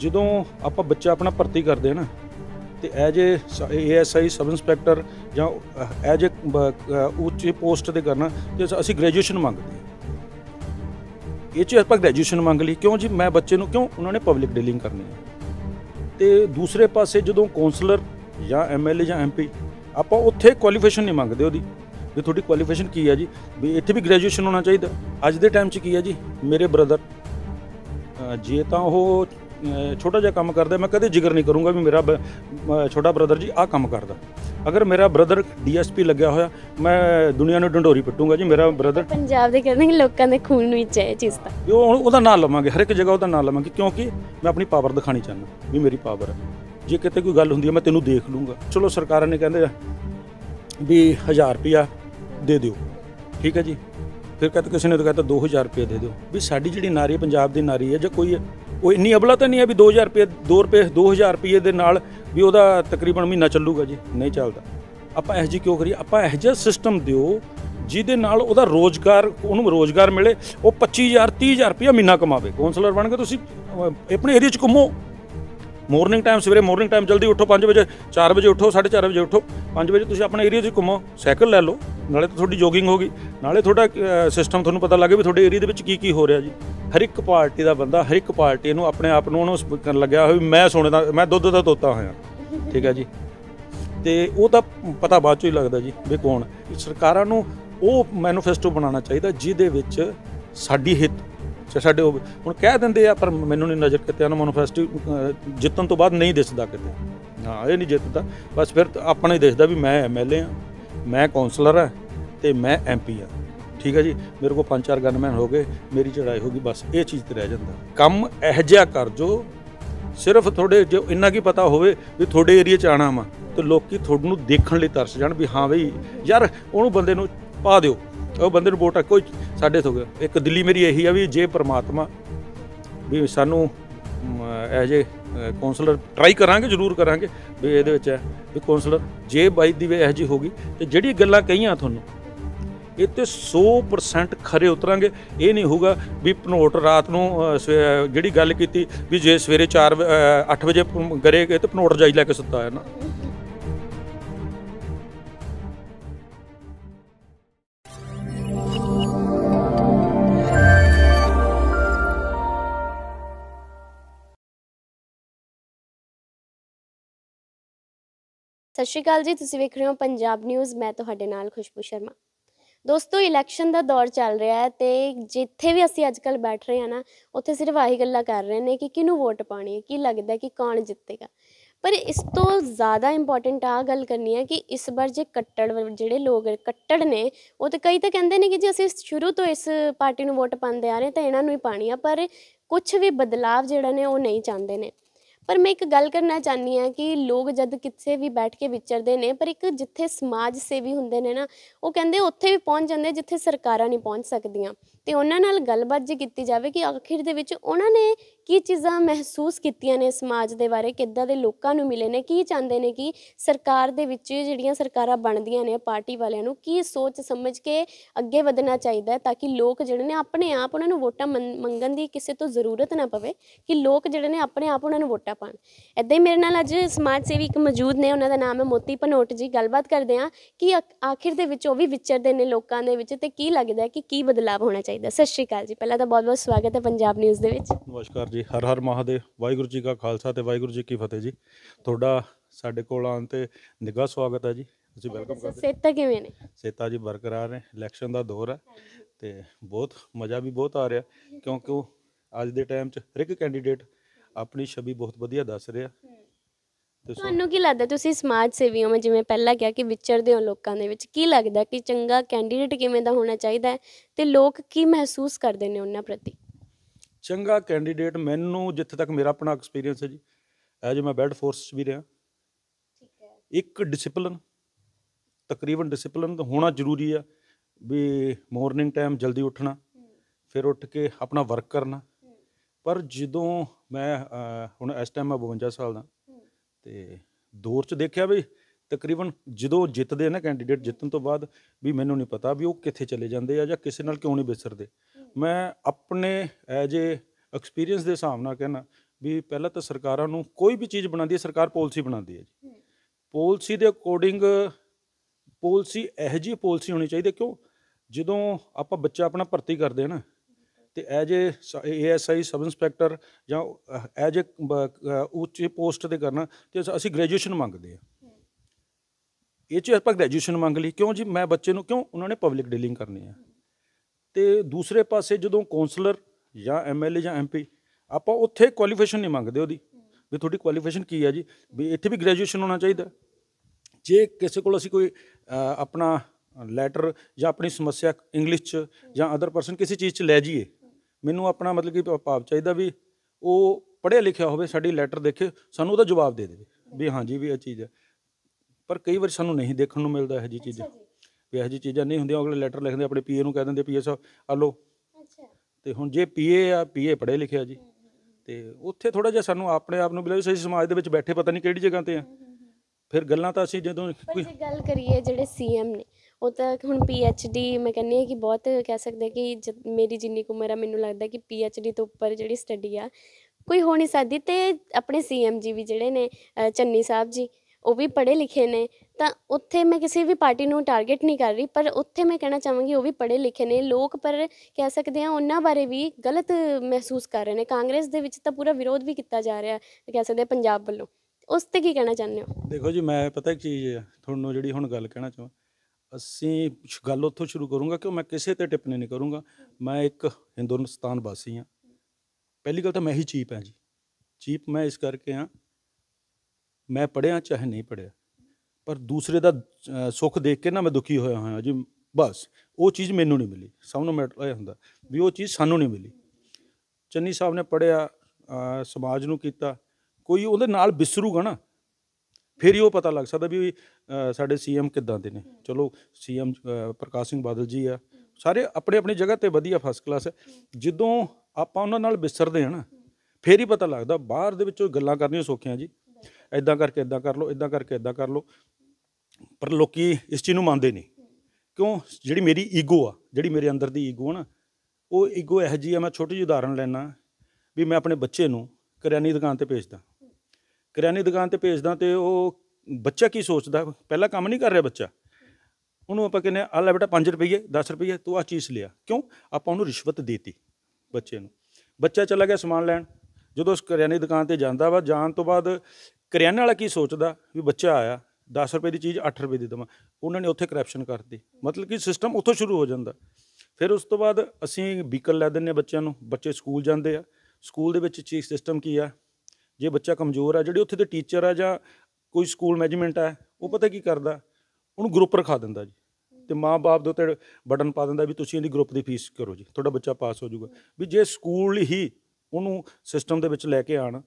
ਜਦੋਂ ਆਪਾਂ ਬੱਚਾ ਆਪਣਾ ਭਰਤੀ ਕਰਦੇ ਹਨ ਨਾ ਤੇ as a ASI sub inspector ਜਾਂ ਐਜ ਏ ਉੱਚ ਪੋਸਟ ਤੇ ਕਰਨਾ ਤੇ ਅਸੀਂ ਗ੍ਰੈਜੂਏਸ਼ਨ ਮੰਗਦੇ ਆ ਇਹ ਚ ਆਪਾਂ ਗ੍ਰੈਜੂਏਸ਼ਨ ਮੰਗ ਲਈ ਕਿਉਂ ਜੀ ਮੈਂ ਬੱਚੇ ਨੂੰ ਕਿਉਂ ਉਹਨਾਂ ਨੇ ਪਬਲਿਕ ਡੀਲਿੰਗ ਕਰਨੀ ਹੈ ਤੇ ਦੂਸਰੇ ਪਾਸੇ ਜਦੋਂ ਕਾਉਂਸਲਰ ਜਾਂ ਐਮਐਲਏ ਜਾਂ ਐਮਪੀ ਆਪਾਂ ਉੱਥੇ ਕੁਆਲੀਫਿਕੇਸ਼ਨ ਨਹੀਂ ਮੰਗਦੇ ਉਹਦੀ ਵੀ ਤੁਹਾਡੀ ਕੁਆਲੀਫਿਕੇਸ਼ਨ ਕੀ ਹੈ ਜੀ ਵੀ ਇੱਥੇ ਵੀ ਗ੍ਰੈਜੂਏਸ਼ਨ ਹੋਣਾ ਚਾਹੀਦਾ ਅੱਜ ਦੇ ਟਾਈਮ 'ਚ ਕੀ ਹੈ ਜੀ ਮੇਰੇ ਬ੍ਰਦਰ ਜੇ ਤਾਂ ਉਹ ਛੋਟਾ ਜਿਹਾ ਕੰਮ ਕਰਦਾ ਮੈਂ ਕਦੇ ਜ਼ਿਕਰ ਨਹੀਂ ਕਰੂੰਗਾ ਵੀ ਮੇਰਾ ਛੋਟਾ ਬ੍ਰਦਰ ਜੀ ਆਹ ਕੰਮ ਕਰਦਾ ਅਗਰ ਮੇਰਾ ਬ੍ਰਦਰ ਡੀਐਸਪੀ ਲੱਗਿਆ ਹੋਇਆ ਮੈਂ ਦੁਨੀਆ ਨੂੰ ਢੰਡੋਰੀ ਪਟੂੰਗਾ ਜੀ ਮੇਰਾ ਬ੍ਰਦਰ ਪੰਜਾਬ ਦੇ ਕਹਿੰਦੇ ਲੋਕਾਂ ਦੇ ਖੂਨ ਵਿੱਚ ਹੈ ਇਹ ਚੀਜ਼ ਤਾਂ ਉਹ ਉਹਦਾ ਨਾਮ ਲਵਾਂਗੇ ਹਰ ਇੱਕ ਜਗ੍ਹਾ ਉਹਦਾ ਨਾਮ ਲਵਾਂਗੇ ਕਿਉਂਕਿ ਮੈਂ ਆਪਣੀ ਪਾਵਰ ਦਿਖਾਣੀ ਚਾਹੁੰਦਾ ਵੀ ਮੇਰੀ ਪਾਵਰ ਹੈ ਜੇ ਕਿਤੇ ਕੋਈ ਗੱਲ ਹੁੰਦੀ ਹੈ ਮੈਂ ਤੈਨੂੰ ਦੇਖ ਲੂੰਗਾ ਚਲੋ ਸਰਕਾਰਾਂ ਨੇ ਕਹਿੰਦੇ ਵੀ 1000 ਰੁਪਿਆ ਦੇ ਦਿਓ ਠੀਕ ਹੈ ਜੀ ਫਿਰ ਕਦੇ ਕਿਸੇ ਨੇ ਤਾਂ ਕਹਤਾ 2000 ਰੁਪਏ ਦੇ ਦਿਓ ਵੀ ਸਾਡੀ ਜਿਹੜੀ ਨਾਰੀ ਪੰਜਾਬ ਦੀ ਨਾਰੀ ਹੈ ਜੇ ਕੋਈ ਉਹ ਇੰਨੀ ਅਬਲਾ ਤਾਂ ਨਹੀਂ ਹੈ ਵੀ 2000 ਰੁਪਏ 2 ਰੁਪਏ 2000 ਰੁਪਏ ਦੇ ਨਾਲ ਵੀ ਉਹਦਾ ਤਕਰੀਬਨ ਮਹੀਨਾ ਚੱਲੂਗਾ ਜੀ ਨਹੀਂ ਚੱਲਦਾ ਆਪਾਂ ਇਹ ਜੀ ਕਿਉਂ ਕਰੀਏ ਆਪਾਂ ਇਹ ਜਿਹਾ ਸਿਸਟਮ ਦਿਓ ਜਿਹਦੇ ਨਾਲ ਉਹਦਾ ਰੋਜ਼ਗਾਰ ਉਹਨੂੰ ਰੋਜ਼ਗਾਰ ਮਿਲੇ ਉਹ 25000 30000 ਰੁਪਏ ਮਹੀਨਾ ਕਮਾਵੇ ਕਾਉਂਸਲਰ ਬਣ ਕੇ ਤੁਸੀਂ ਆਪਣੇ ਏਰੀਆ 'ਚ ਘੁੰਮੋ ਮਾਰਨਿੰਗ ਟਾਈਮ ਸਵੇਰੇ ਮਾਰਨਿੰਗ ਟਾਈਮ ਜਲਦੀ ਉੱਠੋ 5 ਵਜੇ 4 ਵਜੇ ਉੱਠੋ 4:30 ਵਜੇ ਉੱਠੋ 5 ਵਜੇ ਤੁਸੀਂ ਆਪਣੇ ਏਰੀਆ 'ਚ ਘੁੰਮੋ ਸਾਈਕਲ ਲੈ ਲਓ ਨਾਲੇ ਤਾਂ ਤੁਹਾਡੀ ਜੋਗਿੰਗ ਹੋ ਗਈ ਨਾਲੇ ਤੁਹਾਡਾ ਸਿਸਟਮ ਤੁਹਾਨੂੰ ਪਤਾ ਲੱਗੇ ਵੀ ਤੁਹਾਡੇ ਏਰੀਆ ਦੇ ਵਿੱਚ ਕੀ ਕੀ ਹੋ ਰਿਹਾ ਜੀ ਹਰ ਇੱਕ ਪਾਰਟੀ ਦਾ ਬੰਦਾ ਹਰ ਇੱਕ ਪਾਰਟੀ ਨੂੰ ਆਪਣੇ ਆਪ ਨੂੰ ਉਹਨੂੰ ਕਰਨ ਲੱਗਿਆ ਹੋਇਆ ਮੈਂ ਸੋਨੇ ਦਾ ਮੈਂ ਦੁੱਧ ਦਾ ਤੋਤਾ ਹਾਂ ਠੀਕ ਹੈ ਜੀ ਤੇ ਉਹ ਤਾਂ ਪਤਾ ਬਾਅਦ ਚੋਂ ਹੀ ਲੱਗਦਾ ਜੀ ਵੀ ਕੌਣ ਸਰਕਾਰਾਂ ਨੂੰ ਉਹ ਮੈਨੀਫੈਸਟੋ ਬਣਾਉਣਾ ਚਾਹੀਦਾ ਜਿਹਦੇ ਵਿੱਚ ਸਾਡੀ ਹਿੱਤ ਸਾਡੇ ਹੁਣ ਕਹਿ ਦਿੰਦੇ ਆ ਪਰ ਮੈਨੂੰ ਨਹੀਂ ਨਜ਼ਰ ਕਿਤੇ ਉਹਨਾਂ ਮੈਨੀਫੈਸਟੋ ਜਿੱਤਣ ਤੋਂ ਬਾਅਦ ਨਹੀਂ ਦਿਸਦਾ ਕਿਤੇ ਹਾਂ ਇਹ ਨਹੀਂ ਜਿੱਤਦਾ ਬਸ ਫਿਰ ਆਪਣਾ ਹੀ ਦਿਸਦਾ ਵੀ ਮੈਂ ਐਮਐਲਏ ਆ ਮੈਂ ਕਾਉਂਸਲਰ ਆ ਤੇ ਮੈਂ ਐਮਪੀ ਆ ਠੀਕ ਹੈ ਜੀ ਮੇਰੇ ਕੋਲ ਪੰਜ ਚਾਰ ਗਨਮੈਨ ਹੋ ਗਏ ਮੇਰੀ ਚੜਾਈ ਹੋ ਗਈ ਬਸ ਇਹ ਚੀਜ਼ ਤੇ ਰਹਿ ਜਾਂਦਾ ਕੰਮ ਇਹ ਜਿਹਾ ਕਰ ਜੋ ਸਿਰਫ ਤੁਹਾਡੇ ਜੋ ਇੰਨਾ ਕੀ ਪਤਾ ਹੋਵੇ ਵੀ ਤੁਹਾਡੇ ਏਰੀਆ ਚ ਆਣਾ ਵਾ ਤੇ ਲੋਕੀ ਤੁਹਾਨੂੰ ਦੇਖਣ ਲਈ ਤਰਸ ਜਾਣ ਵੀ ਹਾਂ ਬਈ ਯਾਰ ਉਹਨੂੰ ਬੰਦੇ ਨੂੰ ਪਾ ਦਿਓ ਉਹ ਬੰਦੇ ਨੂੰ ਵੋਟ ਆ ਕੋਈ ਸਾਡੇ ਤੋਂ ਇੱਕ ਦਿੱਲੀ ਮੇਰੀ ਇਹੀ ਆ ਵੀ ਜੇ ਪ੍ਰਮਾਤਮਾ ਵੀ ਸਾਨੂੰ ਐਜ ਜੇ ਕਾਉਂਸਲਰ ਟਰਾਈ ਕਰਾਂਗੇ ਜ਼ਰੂਰ ਕਰਾਂਗੇ ਵੀ ਇਹਦੇ ਵਿੱਚ ਹੈ ਵੀ ਕਾਉਂਸਲਰ ਜੇ ਬਾਈ ਦੀ ਵੇ ਇਹ ਜੀ ਹੋਗੀ ਤੇ ਜਿਹੜੀ ਗੱਲਾਂ ਕਹੀਆਂ ਤੁਹਾਨੂੰ ਇਹ ਤੇ 100% ਖਰੇ ਉਤਰਾਂਗੇ ਇਹ ਨਹੀਂ ਹੋਊਗਾ ਵੀ ਭਨੋਟ ਰਾਤ ਨੂੰ ਜਿਹੜੀ ਗੱਲ ਕੀਤੀ ਵੀ ਜੇ ਸਵੇਰੇ 4 8 ਵਜੇ ਗਰੇਗੇ ਤੇ ਭਨੋਟ ਜਾਈ ਲੈ ਕੇ ਸੁੱਤਾ ਹੈ ਨਾ ਸਤਿ ਸ਼੍ਰੀ ਅਕਾਲ ਜੀ ਤੁਸੀਂ ਵੇਖ ਰਹੇ ਹੋ ਪੰਜਾਬ ਨਿਊਜ਼ ਮੈਂ ਤੁਹਾਡੇ ਨਾਲ ਖੁਸ਼ਬੂ ਸ਼ਰਮਾ ਦੋਸਤੋ ਇਲੈਕਸ਼ਨ ਦਾ ਦੌਰ ਚੱਲ ਰਿਹਾ ਹੈ ਤੇ ਜਿੱਥੇ ਵੀ ਅਸੀਂ ਅੱਜਕੱਲ ਬੈਠ ਰਹੇ ਹਾਂ ਨਾ ਉੱਥੇ ਸਿਰਫ ਆਹੀ ਗੱਲਾਂ ਕਰ ਰਹੇ ਨੇ ਕਿ ਕਿਹਨੂੰ ਵੋਟ ਪਾਣੀ ਹੈ ਕੀ ਲੱਗਦਾ ਕਿ ਕੌਣ ਜਿੱਤੇਗਾ ਪਰ ਇਸ ਤੋਂ ਜ਼ਿਆਦਾ ਇੰਪੋਰਟੈਂਟ ਆ ਗੱਲ ਕਰਨੀ ਹੈ ਕਿ ਇਸ ਵਾਰ ਜੇ ਕੱਟੜ ਜਿਹੜੇ ਲੋਕ ਕੱਟੜ ਨੇ ਉਹ ਤਾਂ ਕਈ ਤਾਂ ਕਹਿੰਦੇ ਨੇ ਕਿ ਜੇ ਅਸੀਂ ਸ਼ੁਰੂ ਤੋਂ ਇਸ ਪਾਰਟੀ ਨੂੰ ਵੋਟ ਪਾਉਂਦੇ ਆ ਰਹੇ ਤਾਂ ਇਹਨਾਂ ਨੂੰ ਹੀ ਪਾਣੀ ਆ ਪਰ ਕੁਝ ਵੀ ਬਦਲਾਅ ਜਿਹੜਾ ਨੇ ਉਹ ਨਹੀਂ ਚਾਹੁੰਦੇ ਨੇ ਪਰ ਮੈਂ ਇੱਕ ਗੱਲ ਕਰਨਾ ਚਾਹਨੀ ਆ ਕਿ ਲੋਕ ਜਦ ਕਿੱਥੇ ਵੀ ਬੈਠ ਕੇ ਵਿਚਰਦੇ ਨੇ ਪਰ ਇੱਕ ਜਿੱਥੇ ਸਮਾਜ ਸੇਵੀ ਹੁੰਦੇ ਨੇ ਨਾ ਉਹ ਕਹਿੰਦੇ ਉੱਥੇ ਵੀ ਪਹੁੰਚ ਜਾਂਦੇ ਜਿੱਥੇ ਸਰਕਾਰਾਂ ਨਹੀਂ ਪਹੁੰਚ ਸਕਦੀਆਂ ਤੇ ਉਹਨਾਂ ਨਾਲ ਗੱਲਬਾਤ ਜੇ ਕੀਤੀ ਜਾਵੇ ਕਿ ਆਖਿਰ ਦੇ ਵਿੱਚ ਉਹਨਾਂ ਨੇ ਕੀ ਚੀਜ਼ਾਂ ਮਹਿਸੂਸ ਕੀਤੀਆਂ ਨੇ ਸਮਾਜ ਦੇ ਬਾਰੇ ਕਿੱਦਾਂ ਦੇ ਲੋਕਾਂ ਨੂੰ ਮਿਲੇ ਨੇ ਕੀ ਚਾਹੁੰਦੇ ਨੇ ਕਿ ਸਰਕਾਰ ਦੇ ਵਿੱਚ ਜਿਹੜੀਆਂ ਸਰਕਾਰਾਂ ਬਣਦੀਆਂ ਨੇ ਪਾਰਟੀ ਵਾਲਿਆਂ ਨੂੰ ਕੀ ਸੋਚ ਸਮਝ ਕੇ ਅੱਗੇ ਵਧਣਾ ਚਾਹੀਦਾ ਹੈ ਤਾਂ ਕਿ ਲੋਕ ਜਿਹੜੇ ਨੇ ਆਪਣੇ ਆਪ ਉਹਨਾਂ ਨੂੰ ਵੋਟਾਂ ਮੰਗਣ ਦੀ ਕਿਸੇ ਤੋਂ ਜ਼ਰੂਰਤ ਨਾ ਪਵੇ ਕਿ ਲੋਕ ਜਿਹੜੇ ਨੇ ਆਪਣੇ ਆਪ ਉਹਨਾਂ ਨੂੰ ਵੋਟਾਂ ਪਾਣ ਐਦਾਂ ਹੀ ਮੇਰੇ ਨਾਲ ਅੱਜ ਸਮਾਜ ਸੇਵੀ ਇੱਕ ਮੌਜੂਦ ਨੇ ਉਹਨਾਂ ਦਾ ਨਾਮ ਹੈ ਮੋਤੀ ਪਨੋਟ ਜੀ ਗੱਲਬਾਤ ਕਰਦੇ ਆ ਕਿ ਆਖਿਰ ਦੇ ਵਿੱਚ ਉਹ ਵੀ ਵਿਚਰਦੇ ਨੇ ਲੋਕਾਂ ਦੇ ਵਿੱਚ ਤੇ ਕੀ ਲੱਗਦਾ ਹੈ ਕਿ ਕੀ ਬਦਲਾਅ ਹੋਣਾ ਚਾਹੀਦਾ ਚਾਹੀਦਾ ਸਤਿ ਸ਼੍ਰੀ ਅਕਾਲ ਜੀ ਪਹਿਲਾਂ ਤਾਂ ਬਹੁਤ ਬਹੁਤ ਸਵਾਗਤ ਹੈ ਪੰਜਾਬ ਨਿਊਜ਼ ਦੇ ਵਿੱਚ ਨਮਸਕਾਰ ਜੀ ਹਰ ਹਰ ਮਹਾਦੇਵ ਵਾਹਿਗੁਰੂ ਜੀ ਕਾ ਖਾਲਸਾ ਤੇ ਵਾਹਿਗੁਰੂ ਜੀ ਕੀ ਫਤਿਹ ਜੀ ਤੁਹਾਡਾ ਸਾਡੇ ਕੋਲ ਆਉਣ ਤੇ ਨਿੱਘਾ ਸਵਾਗਤ ਹੈ ਜੀ ਤੁਸੀਂ ਵੈਲਕਮ ਕਰਦੇ ਸੇਤਾ ਕਿਵੇਂ ਨੇ ਸੇਤਾ ਜੀ ਬਰਕਰਾਰ ਨੇ ਇਲੈਕਸ਼ਨ ਦਾ ਦੌਰ ਹੈ ਤੇ ਬਹੁਤ ਮਜ਼ਾ ਵੀ ਬਹੁਤ ਆ ਰਿਹਾ ਕਿਉਂਕਿ ਅੱਜ ਦੇ ਟਾਈਮ 'ਚ ਹਰ ਇੱਕ ਕੈਂਡੀਡੇਟ ਆਪਣੀ ਛਵੀ ਬਹੁਤ ਵਧੀਆ ਦੱਸ ਰਿਹਾ ਤੁਹਾਨੂੰ ਕੀ ਲੱਗਦਾ ਤੁਸੀਂ ਸਮਾਜ ਸੇਵੀ ਹੋ ਮੈਂ ਜਿਵੇਂ ਪਹਿਲਾਂ ਕਿਹਾ ਕਿ ਵਿਚਰਦੇ ਹੋ ਲੋਕਾਂ ਦੇ ਵਿੱਚ ਕੀ ਲੱਗਦਾ ਕਿ ਚੰਗਾ ਕੈਂਡੀਡੇਟ ਕਿਵੇਂ ਦਾ ਹੋਣਾ ਚਾਹੀਦਾ ਹੈ ਤੇ ਲੋਕ ਕੀ ਮਹਿਸੂਸ ਕਰਦੇ ਨੇ ਉਹਨਾਂ ਪ੍ਰਤੀ ਚੰਗਾ ਕੈਂਡੀਡੇਟ ਮੈਨੂੰ ਜਿੱਥੇ ਤੱਕ ਮੇਰਾ ਆਪਣਾ ਐਕਸਪੀਰੀਅੰਸ ਹੈ ਜੀ ਐਜ ਮੈਂ ਬੈਡ ਫੋਰਸ ਵੀ ਰਿਹਾ ਠੀਕ ਹੈ ਇੱਕ ਡਿਸਪਲਿਨ ਤਕਰੀਬਨ ਡਿਸਪਲਿਨ ਤਾਂ ਹੋਣਾ ਜ਼ਰੂਰੀ ਆ ਵੀ ਮਾਰਨਿੰਗ ਟਾਈਮ ਜਲਦੀ ਉੱਠਣਾ ਫਿਰ ਉੱਠ ਕੇ ਆਪਣਾ ਵਰਕ ਕਰਨਾ ਪਰ ਜਦੋਂ ਮੈਂ ਹੁਣ ਇਸ ਟਾਈਮ ਮੈਂ 52 ਸਾਲ ਦਾ ਤੇ ਦੌਰ 'ਚ ਦੇਖਿਆ ਵੀ ਤਕਰੀਬਨ ਜਦੋਂ ਜਿੱਤਦੇ ਨੇ ਕੈਂਡੀਡੇਟ ਜਿੱਤਣ ਤੋਂ ਬਾਅਦ ਵੀ ਮੈਨੂੰ ਨਹੀਂ ਪਤਾ ਵੀ ਉਹ ਕਿੱਥੇ ਚਲੇ ਜਾਂਦੇ ਆ ਜਾਂ ਕਿਸੇ ਨਾਲ ਕਿਉਂ ਨਹੀਂ ਵਿਸਰਦੇ ਮੈਂ ਆਪਣੇ ਐਜ ਏ ਐਕਸਪੀਰੀਅੰਸ ਦੇ ਹਿਸਾਬ ਨਾਲ ਕਹਿਣਾ ਵੀ ਪਹਿਲਾਂ ਤਾਂ ਸਰਕਾਰਾਂ ਨੂੰ ਕੋਈ ਵੀ ਚੀਜ਼ ਬਣਾਉਂਦੀ ਹੈ ਸਰਕਾਰ ਪਾਲਿਸੀ ਬਣਾਉਂਦੀ ਹੈ ਜੀ ਪਾਲਿਸੀ ਦੇ ਅਕੋਰਡਿੰਗ ਪਾਲਿਸੀ ਇਹ ਜੀ ਪਾਲਿਸੀ ਹੋਣੀ ਚਾਹੀਦੀ ਕਿਉਂ ਜਦੋਂ ਆਪਾਂ ਬੱਚਾ ਆਪਣਾ ਭਰਤੀ ਕਰਦੇ ਨਾ ਤੇ as a ASI sub inspector ਜਾਂ ਐਜ ਏ ਉੱਚੇ ਪੋਸਟ ਤੇ ਕਰਨਾ ਤੇ ਅਸੀਂ ਗ੍ਰੈਜੂਏਸ਼ਨ ਮੰਗਦੇ ਆ ਇਹ ਚ ਆਪਾਂ ਗ੍ਰੈਜੂਏਸ਼ਨ ਮੰਗ ਲਈ ਕਿਉਂ ਜੀ ਮੈਂ ਬੱਚੇ ਨੂੰ ਕਿਉਂ ਉਹਨਾਂ ਨੇ ਪਬਲਿਕ ਡੀਲਿੰਗ ਕਰਨੀ ਆ ਤੇ ਦੂਸਰੇ ਪਾਸੇ ਜਦੋਂ ਕਾਉਂਸਲਰ ਜਾਂ ਐਮਐਲਏ ਜਾਂ ਐਮਪੀ ਆਪਾਂ ਉੱਥੇ ਕੁਆਲੀਫਿਕੇਸ਼ਨ ਨਹੀਂ ਮੰਗਦੇ ਉਹਦੀ ਵੀ ਤੁਹਾਡੀ ਕੁਆਲੀਫਿਕੇਸ਼ਨ ਕੀ ਆ ਜੀ ਵੀ ਇੱਥੇ ਵੀ ਗ੍ਰੈਜੂਏਸ਼ਨ ਹੋਣਾ ਚਾਹੀਦਾ ਜੇ ਕਿਸੇ ਕੋਲ ਅਸੀਂ ਕੋਈ ਆਪਣਾ ਲੈਟਰ ਜਾਂ ਆਪਣੀ ਸਮੱਸਿਆ ਇੰਗਲਿਸ਼ ਚ ਜਾਂ ਅਦਰ ਪਰਸਨ ਕਿਸੇ ਚੀਜ਼ ਚ ਲੈ ਜਾਈਏ ਮੈਨੂੰ ਆਪਣਾ ਮਤਲਬ ਕਿ ਭਾਵ ਚਾਹੀਦਾ ਵੀ ਉਹ ਪੜ੍ਹਿਆ ਲਿਖਿਆ ਹੋਵੇ ਸਾਡੀ ਲੈਟਰ ਦੇਖੇ ਸਾਨੂੰ ਉਹਦਾ ਜਵਾਬ ਦੇ ਦੇਵੇ ਵੀ ਹਾਂਜੀ ਵੀ ਇਹ ਚੀਜ਼ ਹੈ ਪਰ ਕਈ ਵਾਰ ਸਾਨੂੰ ਨਹੀਂ ਦੇਖਣ ਨੂੰ ਮਿਲਦਾ ਇਹ ਜੀ ਚੀਜ਼ ਵੀ ਇਹ ਜੀ ਚੀਜ਼ਾਂ ਨਹੀਂ ਹੁੰਦੀਆਂ ਅਗਲੇ ਲੈਟਰ ਲਿਖਦੇ ਆਪਣੇ ਪੀਏ ਨੂੰ ਕਹਿ ਦਿੰਦੇ ਪੀਏ ਸਾਹਿਬ ਆ ਲੋ ਤੇ ਹੁਣ ਜੇ ਪੀਏ ਆ ਪੀਏ ਪੜ੍ਹੇ ਲਿਖਿਆ ਜੀ ਤੇ ਉੱਥੇ ਥੋੜਾ ਜਿਹਾ ਸਾਨੂੰ ਆਪਣੇ ਆਪ ਨੂੰ ਬਿਲਕੁਲ ਸਹੀ ਸਮਾਜ ਦੇ ਵਿੱਚ ਬੈਠੇ ਪਤਾ ਨਹੀਂ ਕਿਹੜੀ ਜਗ੍ਹਾ ਤੇ ਆ ਫਿਰ ਗੱਲਾਂ ਤਾਂ ਅਸੀਂ ਜਦੋਂ ਕੋਈ ਗੱਲ ਕਰੀਏ ਜਿਹੜੇ ਸੀਐਮ ਨੇ ਉਹ ਤਾਂ ਹੁਣ ਪੀ ਐਚ ਡੀ ਮੈਂ ਕਹਿੰਨੀ ਆ ਕਿ ਬਹੁਤ ਕਹਿ ਸਕਦੇ ਕਿ ਮੇਰੀ ਜਿੰਨੀ ਕੁ ਉਮਰ ਆ ਮੈਨੂੰ ਲੱਗਦਾ ਕਿ ਪੀ ਐਚ ਡੀ ਤੋਂ ਉੱਪਰ ਜਿਹੜੀ ਸਟੱਡੀ ਆ ਕੋਈ ਹੋ ਨਹੀਂ ਸਕਦੀ ਤੇ ਆਪਣੇ ਸੀ ਐਮ ਜੀ ਵੀ ਜਿਹੜੇ ਨੇ ਚੰਨੀ ਸਾਹਿਬ ਜੀ ਉਹ ਵੀ ਪੜ੍ਹੇ ਲਿਖੇ ਨੇ ਤਾਂ ਉੱਥੇ ਮੈਂ ਕਿਸੇ ਵੀ ਪਾਰਟੀ ਨੂੰ ਟਾਰਗੇਟ ਨਹੀਂ ਕਰ ਰਹੀ ਪਰ ਉੱਥੇ ਮੈਂ ਕਹਿਣਾ ਚਾਹਾਂਗੀ ਉਹ ਵੀ ਪੜ੍ਹੇ ਲਿਖੇ ਨੇ ਲੋਕ ਪਰ ਕਹਿ ਸਕਦੇ ਆ ਉਹਨਾਂ ਬਾਰੇ ਵੀ ਗਲਤ ਮਹਿਸੂਸ ਕਰ ਰਹੇ ਨੇ ਕਾਂਗਰਸ ਦੇ ਵਿੱਚ ਤਾਂ ਪੂਰਾ ਵਿਰੋਧ ਵੀ ਕੀਤਾ ਜਾ ਰਿਹਾ ਕਹਿ ਸਕਦੇ ਆ ਪੰਜਾਬ ਵੱਲੋਂ ਉਸ ਤੇ ਕੀ ਕਹਿਣਾ ਚਾਹੁੰਦੇ ਹੋ ਦੇਖੋ ਜੀ ਮੈਂ ਪਤਾ ਕੀ ਚੀਜ਼ ਹੈ ਤੁਹਾਨੂੰ ਜਿਹੜੀ ਹੁਣ ਗੱਲ ਕਹਿਣਾ ਚਾਹਾਂ ਅਸੀਂ ਗੱਲ ਉੱਥੋਂ ਸ਼ੁਰੂ ਕਰੂੰਗਾ ਕਿ ਮੈਂ ਕਿਸੇ ਤੇ ਟਿੱਪਣੀ ਨਹੀਂ ਕਰੂੰਗਾ ਮੈਂ ਇੱਕ ਹਿੰਦੁਸਤਾਨ ਵਾਸੀ ਹਾਂ ਪਹਿਲੀ ਗੱਲ ਤਾਂ ਮੈਂ ਹੀ ਚੀਪ ਹਾਂ ਜੀ ਚੀਪ ਮੈਂ ਇਸ ਕਰਕੇ ਹਾਂ ਮੈਂ ਪੜਿਆ ਚਾਹੇ ਨਹੀਂ ਪੜਿਆ ਪਰ ਦੂਸਰੇ ਦਾ ਸੁੱਖ ਦੇਖ ਕੇ ਨਾ ਮੈਂ ਦੁਖੀ ਹੋਇਆ ਹਾਂ ਜੀ ਬਸ ਉਹ ਚੀਜ਼ ਮੈਨੂੰ ਨਹੀਂ ਮਿਲੀ ਸਭ ਨੂੰ ਮੈਟਰ ਹੁੰਦਾ ਵੀ ਉਹ ਚੀਜ਼ ਸਾਨੂੰ ਨਹੀਂ ਮਿਲੀ ਚੰਨੀ ਸਾਹਿਬ ਨੇ ਪੜਿਆ ਸਮਾਜ ਨੂੰ ਕੀਤਾ ਕੋਈ ਉਹਦੇ ਨਾਲ ਬਿਸਰੂਗਾ ਨਾ ਫਿਰ ਹੀ ਉਹ ਪਤਾ ਲੱਗ ਸਕਦਾ ਵੀ ਸਾਡੇ ਸੀਐਮ ਕਿੱਦਾਂ ਦੇ ਨੇ ਚਲੋ ਸੀਐਮ ਪ੍ਰਕਾਸ਼ ਸਿੰਘ ਬਾਦਲ ਜੀ ਆ ਸਾਰੇ ਆਪਣੇ ਆਪਣੀ ਜਗ੍ਹਾ ਤੇ ਵਧੀਆ ਫਸਟ ਕਲਾਸ ਹੈ ਜਦੋਂ ਆਪਾਂ ਉਹਨਾਂ ਨਾਲ ਵਿਸਰਦੇ ਹਾਂ ਨਾ ਫਿਰ ਹੀ ਪਤਾ ਲੱਗਦਾ ਬਾਹਰ ਦੇ ਵਿੱਚੋਂ ਗੱਲਾਂ ਕਰਨੀਆਂ ਸੌਖੀਆਂ ਜੀ ਐਦਾਂ ਕਰਕੇ ਐਦਾਂ ਕਰ ਲਓ ਐਦਾਂ ਕਰਕੇ ਐਦਾਂ ਕਰ ਲਓ ਪਰ ਲੋਕੀ ਇਸ ਚੀਜ਼ ਨੂੰ ਮੰਨਦੇ ਨਹੀਂ ਕਿਉਂ ਜਿਹੜੀ ਮੇਰੀ ਈਗੋ ਆ ਜਿਹੜੀ ਮੇਰੇ ਅੰਦਰ ਦੀ ਈਗੋ ਆ ਨਾ ਉਹ ਈਗੋ ਇਹ ਜੀ ਆ ਮੈਂ ਛੋਟੀ ਜਿਹੀ ਉਦਾਹਰਣ ਲੈਣਾ ਵੀ ਮੈਂ ਆਪਣੇ ਬੱਚੇ ਨੂੰ ਕਰਿਆਨੀ ਦੁਕਾਨ ਤੇ ਭੇਜਦਾ ਕਰਿਆਨੇ ਦੁਕਾਨ ਤੇ ਭੇਜਦਾ ਤੇ ਉਹ ਬੱਚਾ ਕੀ ਸੋਚਦਾ ਪਹਿਲਾ ਕੰਮ ਨਹੀਂ ਕਰ ਰਿਹਾ ਬੱਚਾ ਉਹਨੂੰ ਆਪਾਂ ਕਹਿੰਦੇ ਆ ਲੈ ਬੇਟਾ 5 ਰੁਪਏ 10 ਰੁਪਏ ਤੂੰ ਆ ਚੀਜ਼ ਲਿਆ ਕਿਉਂ ਆਪਾਂ ਉਹਨੂੰ ਰਿਸ਼ਵਤ ਦੇਤੀ ਬੱਚੇ ਨੂੰ ਬੱਚਾ ਚਲਾ ਗਿਆ ਸਮਾਨ ਲੈਣ ਜਦੋਂ ਉਸ ਕਰਿਆਨੇ ਦੁਕਾਨ ਤੇ ਜਾਂਦਾ ਵਾ ਜਾਣ ਤੋਂ ਬਾਅਦ ਕਰਿਆਨੇ ਵਾਲਾ ਕੀ ਸੋਚਦਾ ਵੀ ਬੱਚਾ ਆਇਆ 10 ਰੁਪਏ ਦੀ ਚੀਜ਼ 8 ਰੁਪਏ ਦੇ ਦਵਾਂ ਉਹਨਾਂ ਨੇ ਉੱਥੇ ਕਰਪਸ਼ਨ ਕਰਤੀ ਮਤਲਬ ਕਿ ਸਿਸਟਮ ਉੱਥੋਂ ਸ਼ੁਰੂ ਹੋ ਜਾਂਦਾ ਫਿਰ ਉਸ ਤੋਂ ਬਾਅਦ ਅਸੀਂ ਵਹੀਕਲ ਲੈ ਦਿੰਨੇ ਬੱਚਿਆਂ ਨੂੰ ਬੱਚੇ ਸਕੂਲ ਜਾਂਦੇ ਆ ਸਕੂਲ ਦੇ ਵਿੱਚ ਚੀਜ਼ ਸਿਸਟਮ ਕੀ ਆ ਜੇ ਬੱਚਾ ਕਮਜ਼ੋਰ ਆ ਜਿਹੜੇ ਉੱਥੇ ਦੇ ਟੀਚਰ ਆ ਜਾਂ ਕੋਈ ਸਕੂਲ ਮੈਨੇਜਮੈਂਟ ਆ ਉਹ ਪਤਾ ਕੀ ਕਰਦਾ ਉਹਨੂੰ ਗਰੁੱਪ ਰਖਾ ਦਿੰਦਾ ਜੀ ਤੇ ਮਾਪੇ ਦੇ ਉੱਤੇ ਬਟਨ ਪਾ ਦਿੰਦਾ ਵੀ ਤੁਸੀਂ ਇਹਦੀ ਗਰੁੱਪ ਦੀ ਫੀਸ ਕਰੋ ਜੀ ਤੁਹਾਡਾ ਬੱਚਾ ਪਾਸ ਹੋ ਜਾਊਗਾ ਵੀ ਜੇ ਸਕੂਲ ਹੀ ਉਹਨੂੰ ਸਿਸਟਮ ਦੇ ਵਿੱਚ ਲੈ ਕੇ ਆਣ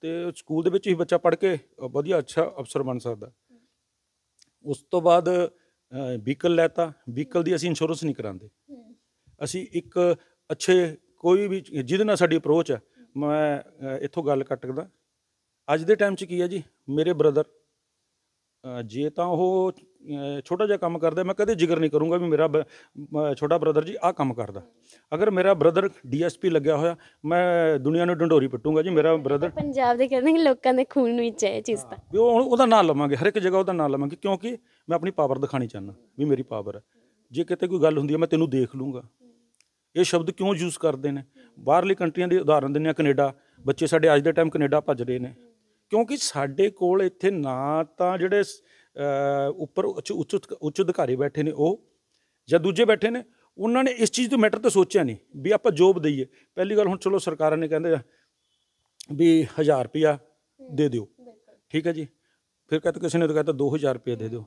ਤੇ ਸਕੂਲ ਦੇ ਵਿੱਚ ਹੀ ਬੱਚਾ ਪੜ੍ਹ ਕੇ ਵਧੀਆ ਅੱਛਾ ਅਫਸਰ ਬਣ ਸਕਦਾ ਉਸ ਤੋਂ ਬਾਅਦ ਵਹੀਕਲ ਲੈਤਾ ਵਹੀਕਲ ਦੀ ਅਸੀਂ ਇੰਸ਼ੋਰੈਂਸ ਨਹੀਂ ਕਰਾਉਂਦੇ ਅਸੀਂ ਇੱਕ ਅੱਛੇ ਕੋਈ ਵੀ ਜਿਹਦੇ ਨਾਲ ਸਾਡੀ ਅਪਰੋਚ ਹੈ ਮੈਂ ਇੱਥੋਂ ਗੱਲ ਕੱਟਦਾ ਅੱਜ ਦੇ ਟਾਈਮ 'ਚ ਕੀ ਹੈ ਜੀ ਮੇਰੇ ਬ੍ਰਦਰ ਜੇ ਤਾਂ ਉਹ ਛੋਟਾ ਜਿਹਾ ਕੰਮ ਕਰਦਾ ਮੈਂ ਕਦੇ ਜ਼ਿਕਰ ਨਹੀਂ ਕਰੂੰਗਾ ਵੀ ਮੇਰਾ ਛੋਟਾ ਬ੍ਰਦਰ ਜੀ ਆਹ ਕੰਮ ਕਰਦਾ ਅਗਰ ਮੇਰਾ ਬ੍ਰਦਰ ਡੀਐਸਪੀ ਲੱਗਿਆ ਹੋਇਆ ਮੈਂ ਦੁਨੀਆ ਨੂੰ ਡੰਡੋਰੀ ਪਟੂੰਗਾ ਜੀ ਮੇਰਾ ਬ੍ਰਦਰ ਪੰਜਾਬ ਦੇ ਕਹਿੰਦੇ ਲੋਕਾਂ ਦੇ ਖੂਨ ਵਿੱਚ ਹੈ ਇਹ ਚੀਜ਼ ਤਾਂ ਵੀ ਉਹ ਉਹਦਾ ਨਾਮ ਲਵਾਂਗੇ ਹਰ ਇੱਕ ਜਗ੍ਹਾ ਉਹਦਾ ਨਾਮ ਲਵਾਂਗੇ ਕਿਉਂਕਿ ਮੈਂ ਆਪਣੀ ਪਾਵਰ ਦਿਖਾਣੀ ਚਾਹਨਾ ਵੀ ਮੇਰੀ ਪਾਵਰ ਹੈ ਜੇ ਕਿਤੇ ਕੋਈ ਗੱਲ ਹੁੰਦੀ ਹੈ ਮੈਂ ਤੈਨੂੰ ਦੇਖ ਲੂੰਗਾ ਇਹ ਸ਼ਬਦ ਕਿਉਂ ਯੂਜ਼ ਕਰਦੇ ਨੇ ਬਾਹਰਲੀ ਕੰਟਰੀਆਂ ਦੇ ਉਦਾਹਰਣ ਦਿੰਨੇ ਆ ਕੈਨੇਡਾ ਬੱਚੇ ਸਾਡੇ ਅੱਜ ਦੇ ਟਾਈਮ ਕੈਨੇਡਾ ਭੱਜ ਰਹੇ ਨੇ ਕਿਉਂਕਿ ਸਾਡੇ ਕੋਲ ਇੱਥੇ ਨਾ ਤਾਂ ਜਿਹੜੇ ਉੱਪਰ ਉੱਚ ਉੱਚ ਅਧਿਕਾਰੀ ਬੈਠੇ ਨੇ ਉਹ ਜਾਂ ਦੂਜੇ ਬੈਠੇ ਨੇ ਉਹਨਾਂ ਨੇ ਇਸ ਚੀਜ਼ ਤੋਂ ਮੈਟਰ ਤੇ ਸੋਚਿਆ ਨਹੀਂ ਵੀ ਆਪਾਂ ਜੋਬ ਦਈਏ ਪਹਿਲੀ ਗੱਲ ਹੁਣ ਚਲੋ ਸਰਕਾਰਾਂ ਨੇ ਕਹਿੰਦੇ ਵੀ 1000 ਰੁਪਿਆ ਦੇ ਦਿਓ ਠੀਕ ਹੈ ਜੀ ਫਿਰ ਕਹਿੰਦੇ ਕਿਸੇ ਨੇ ਤਾਂ ਕਹਿੰਦਾ 2000 ਰੁਪਏ ਦੇ ਦਿਓ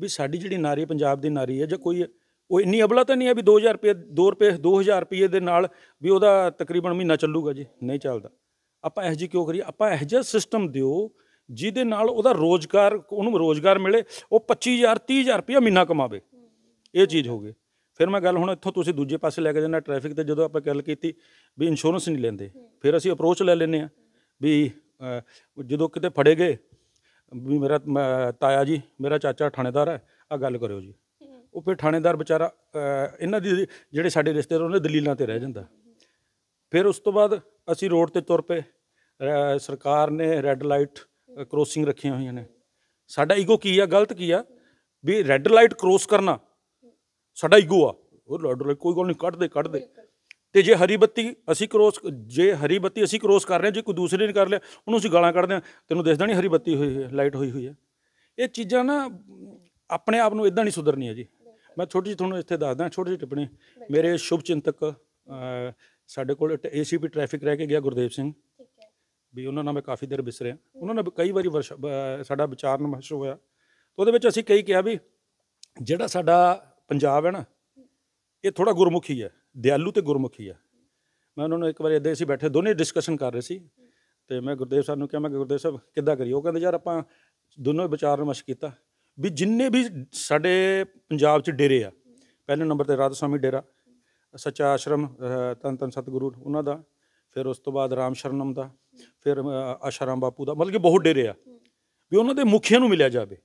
ਵੀ ਸਾਡੀ ਜਿਹੜੀ ਨਾਰੀ ਪੰਜਾਬ ਦੀ ਨਾਰੀ ਹੈ ਜਾਂ ਕੋਈ ਉਹ ਇੰਨੀ ਅਬਲਾ ਤਾਂ ਨਹੀਂ ਹੈ ਵੀ 2000 ਰੁਪਏ 2 ਰੁਪਏ 2000 ਰੁਪਏ ਦੇ ਨਾਲ ਵੀ ਉਹਦਾ ਤਕਰੀਬਨ ਮਹੀਨਾ ਚੱਲੂਗਾ ਜੀ ਨਹੀਂ ਚੱਲਦਾ ਆਪਾਂ ਇਹ ਜੀ ਕਿਉਂ ਕਰੀ ਆਪਾਂ ਇਹ ਜਿਹਾ ਸਿਸਟਮ ਦਿਓ ਜਿਹਦੇ ਨਾਲ ਉਹਦਾ ਰੋਜ਼ਗਾਰ ਉਹਨੂੰ ਰੋਜ਼ਗਾਰ ਮਿਲੇ ਉਹ 25000 30000 ਰੁਪਏ ਮਹੀਨਾ ਕਮਾਵੇ ਇਹ ਚੀਜ਼ ਹੋ ਗਈ ਫਿਰ ਮੈਂ ਗੱਲ ਹੁਣ ਇੱਥੋਂ ਤੁਸੀਂ ਦੂਜੇ ਪਾਸੇ ਲੈ ਕੇ ਜਾਣਾ ਟ੍ਰੈਫਿਕ ਤੇ ਜਦੋਂ ਆਪਾਂ ਗੱਲ ਕੀਤੀ ਵੀ ਇੰਸ਼ੋਰੈਂਸ ਨਹੀਂ ਲੈਂਦੇ ਫਿਰ ਅਸੀਂ ਅਪਰੋਚ ਲੈ ਲੈਨੇ ਆ ਵੀ ਜਦੋਂ ਕਿਤੇ ਫੜੇ ਗਏ ਵੀ ਮੇਰਾ ਤਾਇਆ ਜੀ ਮੇਰਾ ਚਾਚਾ ਥਾਣੇਦਾਰ ਹੈ ਆ ਗੱਲ ਕਰਿਓ ਜੀ ਉਹ ਫਿਰ ਥਾਣੇਦਾਰ ਵਿਚਾਰਾ ਇਹਨਾਂ ਦੀ ਜਿਹੜੇ ਸਾਡੇ ਰਿਸ਼ਤੇਦਾਰ ਉਹਨੇ ਦਲੀਲਾਂ ਤੇ ਰਹਿ ਜਾਂਦਾ ਫਿਰ ਉਸ ਤੋਂ ਬਾਅਦ ਅਸੀਂ ਰੋਡ ਤੇ ਤੁਰ ਪਏ ਸਰਕਾਰ ਨੇ ਰੈੱਡ ਲਾਈਟ ਕ੍ਰੋਸਿੰਗ ਰੱਖੀਆਂ ਹੋਈਆਂ ਨੇ ਸਾਡਾ ਈਗੋ ਕੀ ਆ ਗਲਤ ਕੀ ਆ ਵੀ ਰੈੱਡ ਲਾਈਟ ਕ੍ਰੋਸ ਕਰਨਾ ਸਾਡਾ ਈਗੋ ਆ ਉਹ ਰੈੱਡ ਲਾਈਟ ਕੋਈ ਗੱਲ ਨਹੀਂ ਕੱਢ ਦੇ ਕੱਢ ਦੇ ਤੇ ਜੇ ਹਰੀ ਬੱਤੀ ਅਸੀਂ ਕ੍ਰੋਸ ਜੇ ਹਰੀ ਬੱਤੀ ਅਸੀਂ ਕ੍ਰੋਸ ਕਰ ਰਹੇ ਹਾਂ ਜੇ ਕੋਈ ਦੂਸਰੇ ਨੇ ਕਰ ਲਿਆ ਉਹਨੂੰ ਅਸੀਂ ਗਾਲਾਂ ਕੱਢਦੇ ਆ ਤੈਨੂੰ ਦਿਸਦਾ ਨਹੀਂ ਹਰੀ ਬੱਤੀ ਹੋਈ ਹੈ ਲਾਈਟ ਹੋਈ ਹੋਈ ਹੈ ਇਹ ਚੀਜ਼ਾਂ ਨਾ ਆਪਣੇ ਆਪ ਨੂੰ ਇਦਾਂ ਨਹੀਂ ਸੁਧਰਨੀ ਹੈ ਜੀ ਮੈਂ ਛੋਟੀ ਤੁਹਾਨੂੰ ਇੱਥੇ ਦੱਸਦਾ ਛੋਟੀ ਜਿਹੀ ਟਿੱਪਣੀ ਮੇਰੇ ਸ਼ੁਭ ਚਿੰਤਕ ਸਾਡੇ ਕੋਲ ਏਸੀਪੀ ਟ੍ਰੈਫਿਕ ਰਹਿ ਕੇ ਗਿਆ ਗੁਰਦੇਵ ਸਿੰਘ ਵੀ ਉਹਨਾਂ ਨਾਲ ਮੈਂ ਕਾਫੀ ਦਿਨ ਵਿਸਰਿਆ ਉਹਨਾਂ ਨਾਲ ਕਈ ਵਾਰੀ ਸਾਡਾ ਵਿਚਾਰ ਨਮਸ਼ ਹੋਇਆ ਉਹਦੇ ਵਿੱਚ ਅਸੀਂ ਕਈ ਕਿਹਾ ਵੀ ਜਿਹੜਾ ਸਾਡਾ ਪੰਜਾਬ ਹੈ ਨਾ ਇਹ ਥੋੜਾ ਗੁਰਮੁਖੀ ਹੈ ਦਿਆਲੂ ਤੇ ਗੁਰਮੁਖੀ ਹੈ ਮੈਂ ਉਹਨਾਂ ਨੂੰ ਇੱਕ ਵਾਰੀ ਇਦਾਂ ਸੀ ਬੈਠੇ ਦੋਨੇ ਡਿਸਕਸ਼ਨ ਕਰ ਰਹੇ ਸੀ ਤੇ ਮੈਂ ਗੁਰਦੇਵ ਸਾਹਿਬ ਨੂੰ ਕਿਹਾ ਮੈਂ ਗੁਰਦੇਵ ਸਾਹਿਬ ਕਿੱਦਾਂ ਕਰੀਏ ਉਹ ਕਹਿੰਦੇ ਯਾਰ ਆਪਾਂ ਦੋਨੋਂ ਵਿਚਾਰ ਨਮਸ਼ ਕੀਤਾ ਵੀ ਜਿੰਨੇ ਵੀ ਸਾਡੇ ਪੰਜਾਬ 'ਚ ਡੇਰੇ ਆ ਪਹਿਲੇ ਨੰਬਰ ਤੇ ਰਾਧਾ ਸਵਾਮੀ ਡੇਰਾ ਸੱਚਾ ਆਸ਼ਰਮ ਤਨ ਤਨ ਸਤਗੁਰੂ ਉਹਨਾਂ ਦਾ ਫਿਰ ਉਸ ਤੋਂ ਬਾਅਦ ਰਾਮ ਸ਼ਰਨਮ ਦਾ ਫਿਰ ਆਸ਼ਰਮ ਬਾਪੂ ਦਾ ਮਤਲਬ ਕਿ ਬਹੁਤ ਡੇਰੇ ਆ ਵੀ ਉਹਨਾਂ ਦੇ ਮੁਖੀਆਂ ਨੂੰ ਮਿਲਿਆ ਜਾਵੇ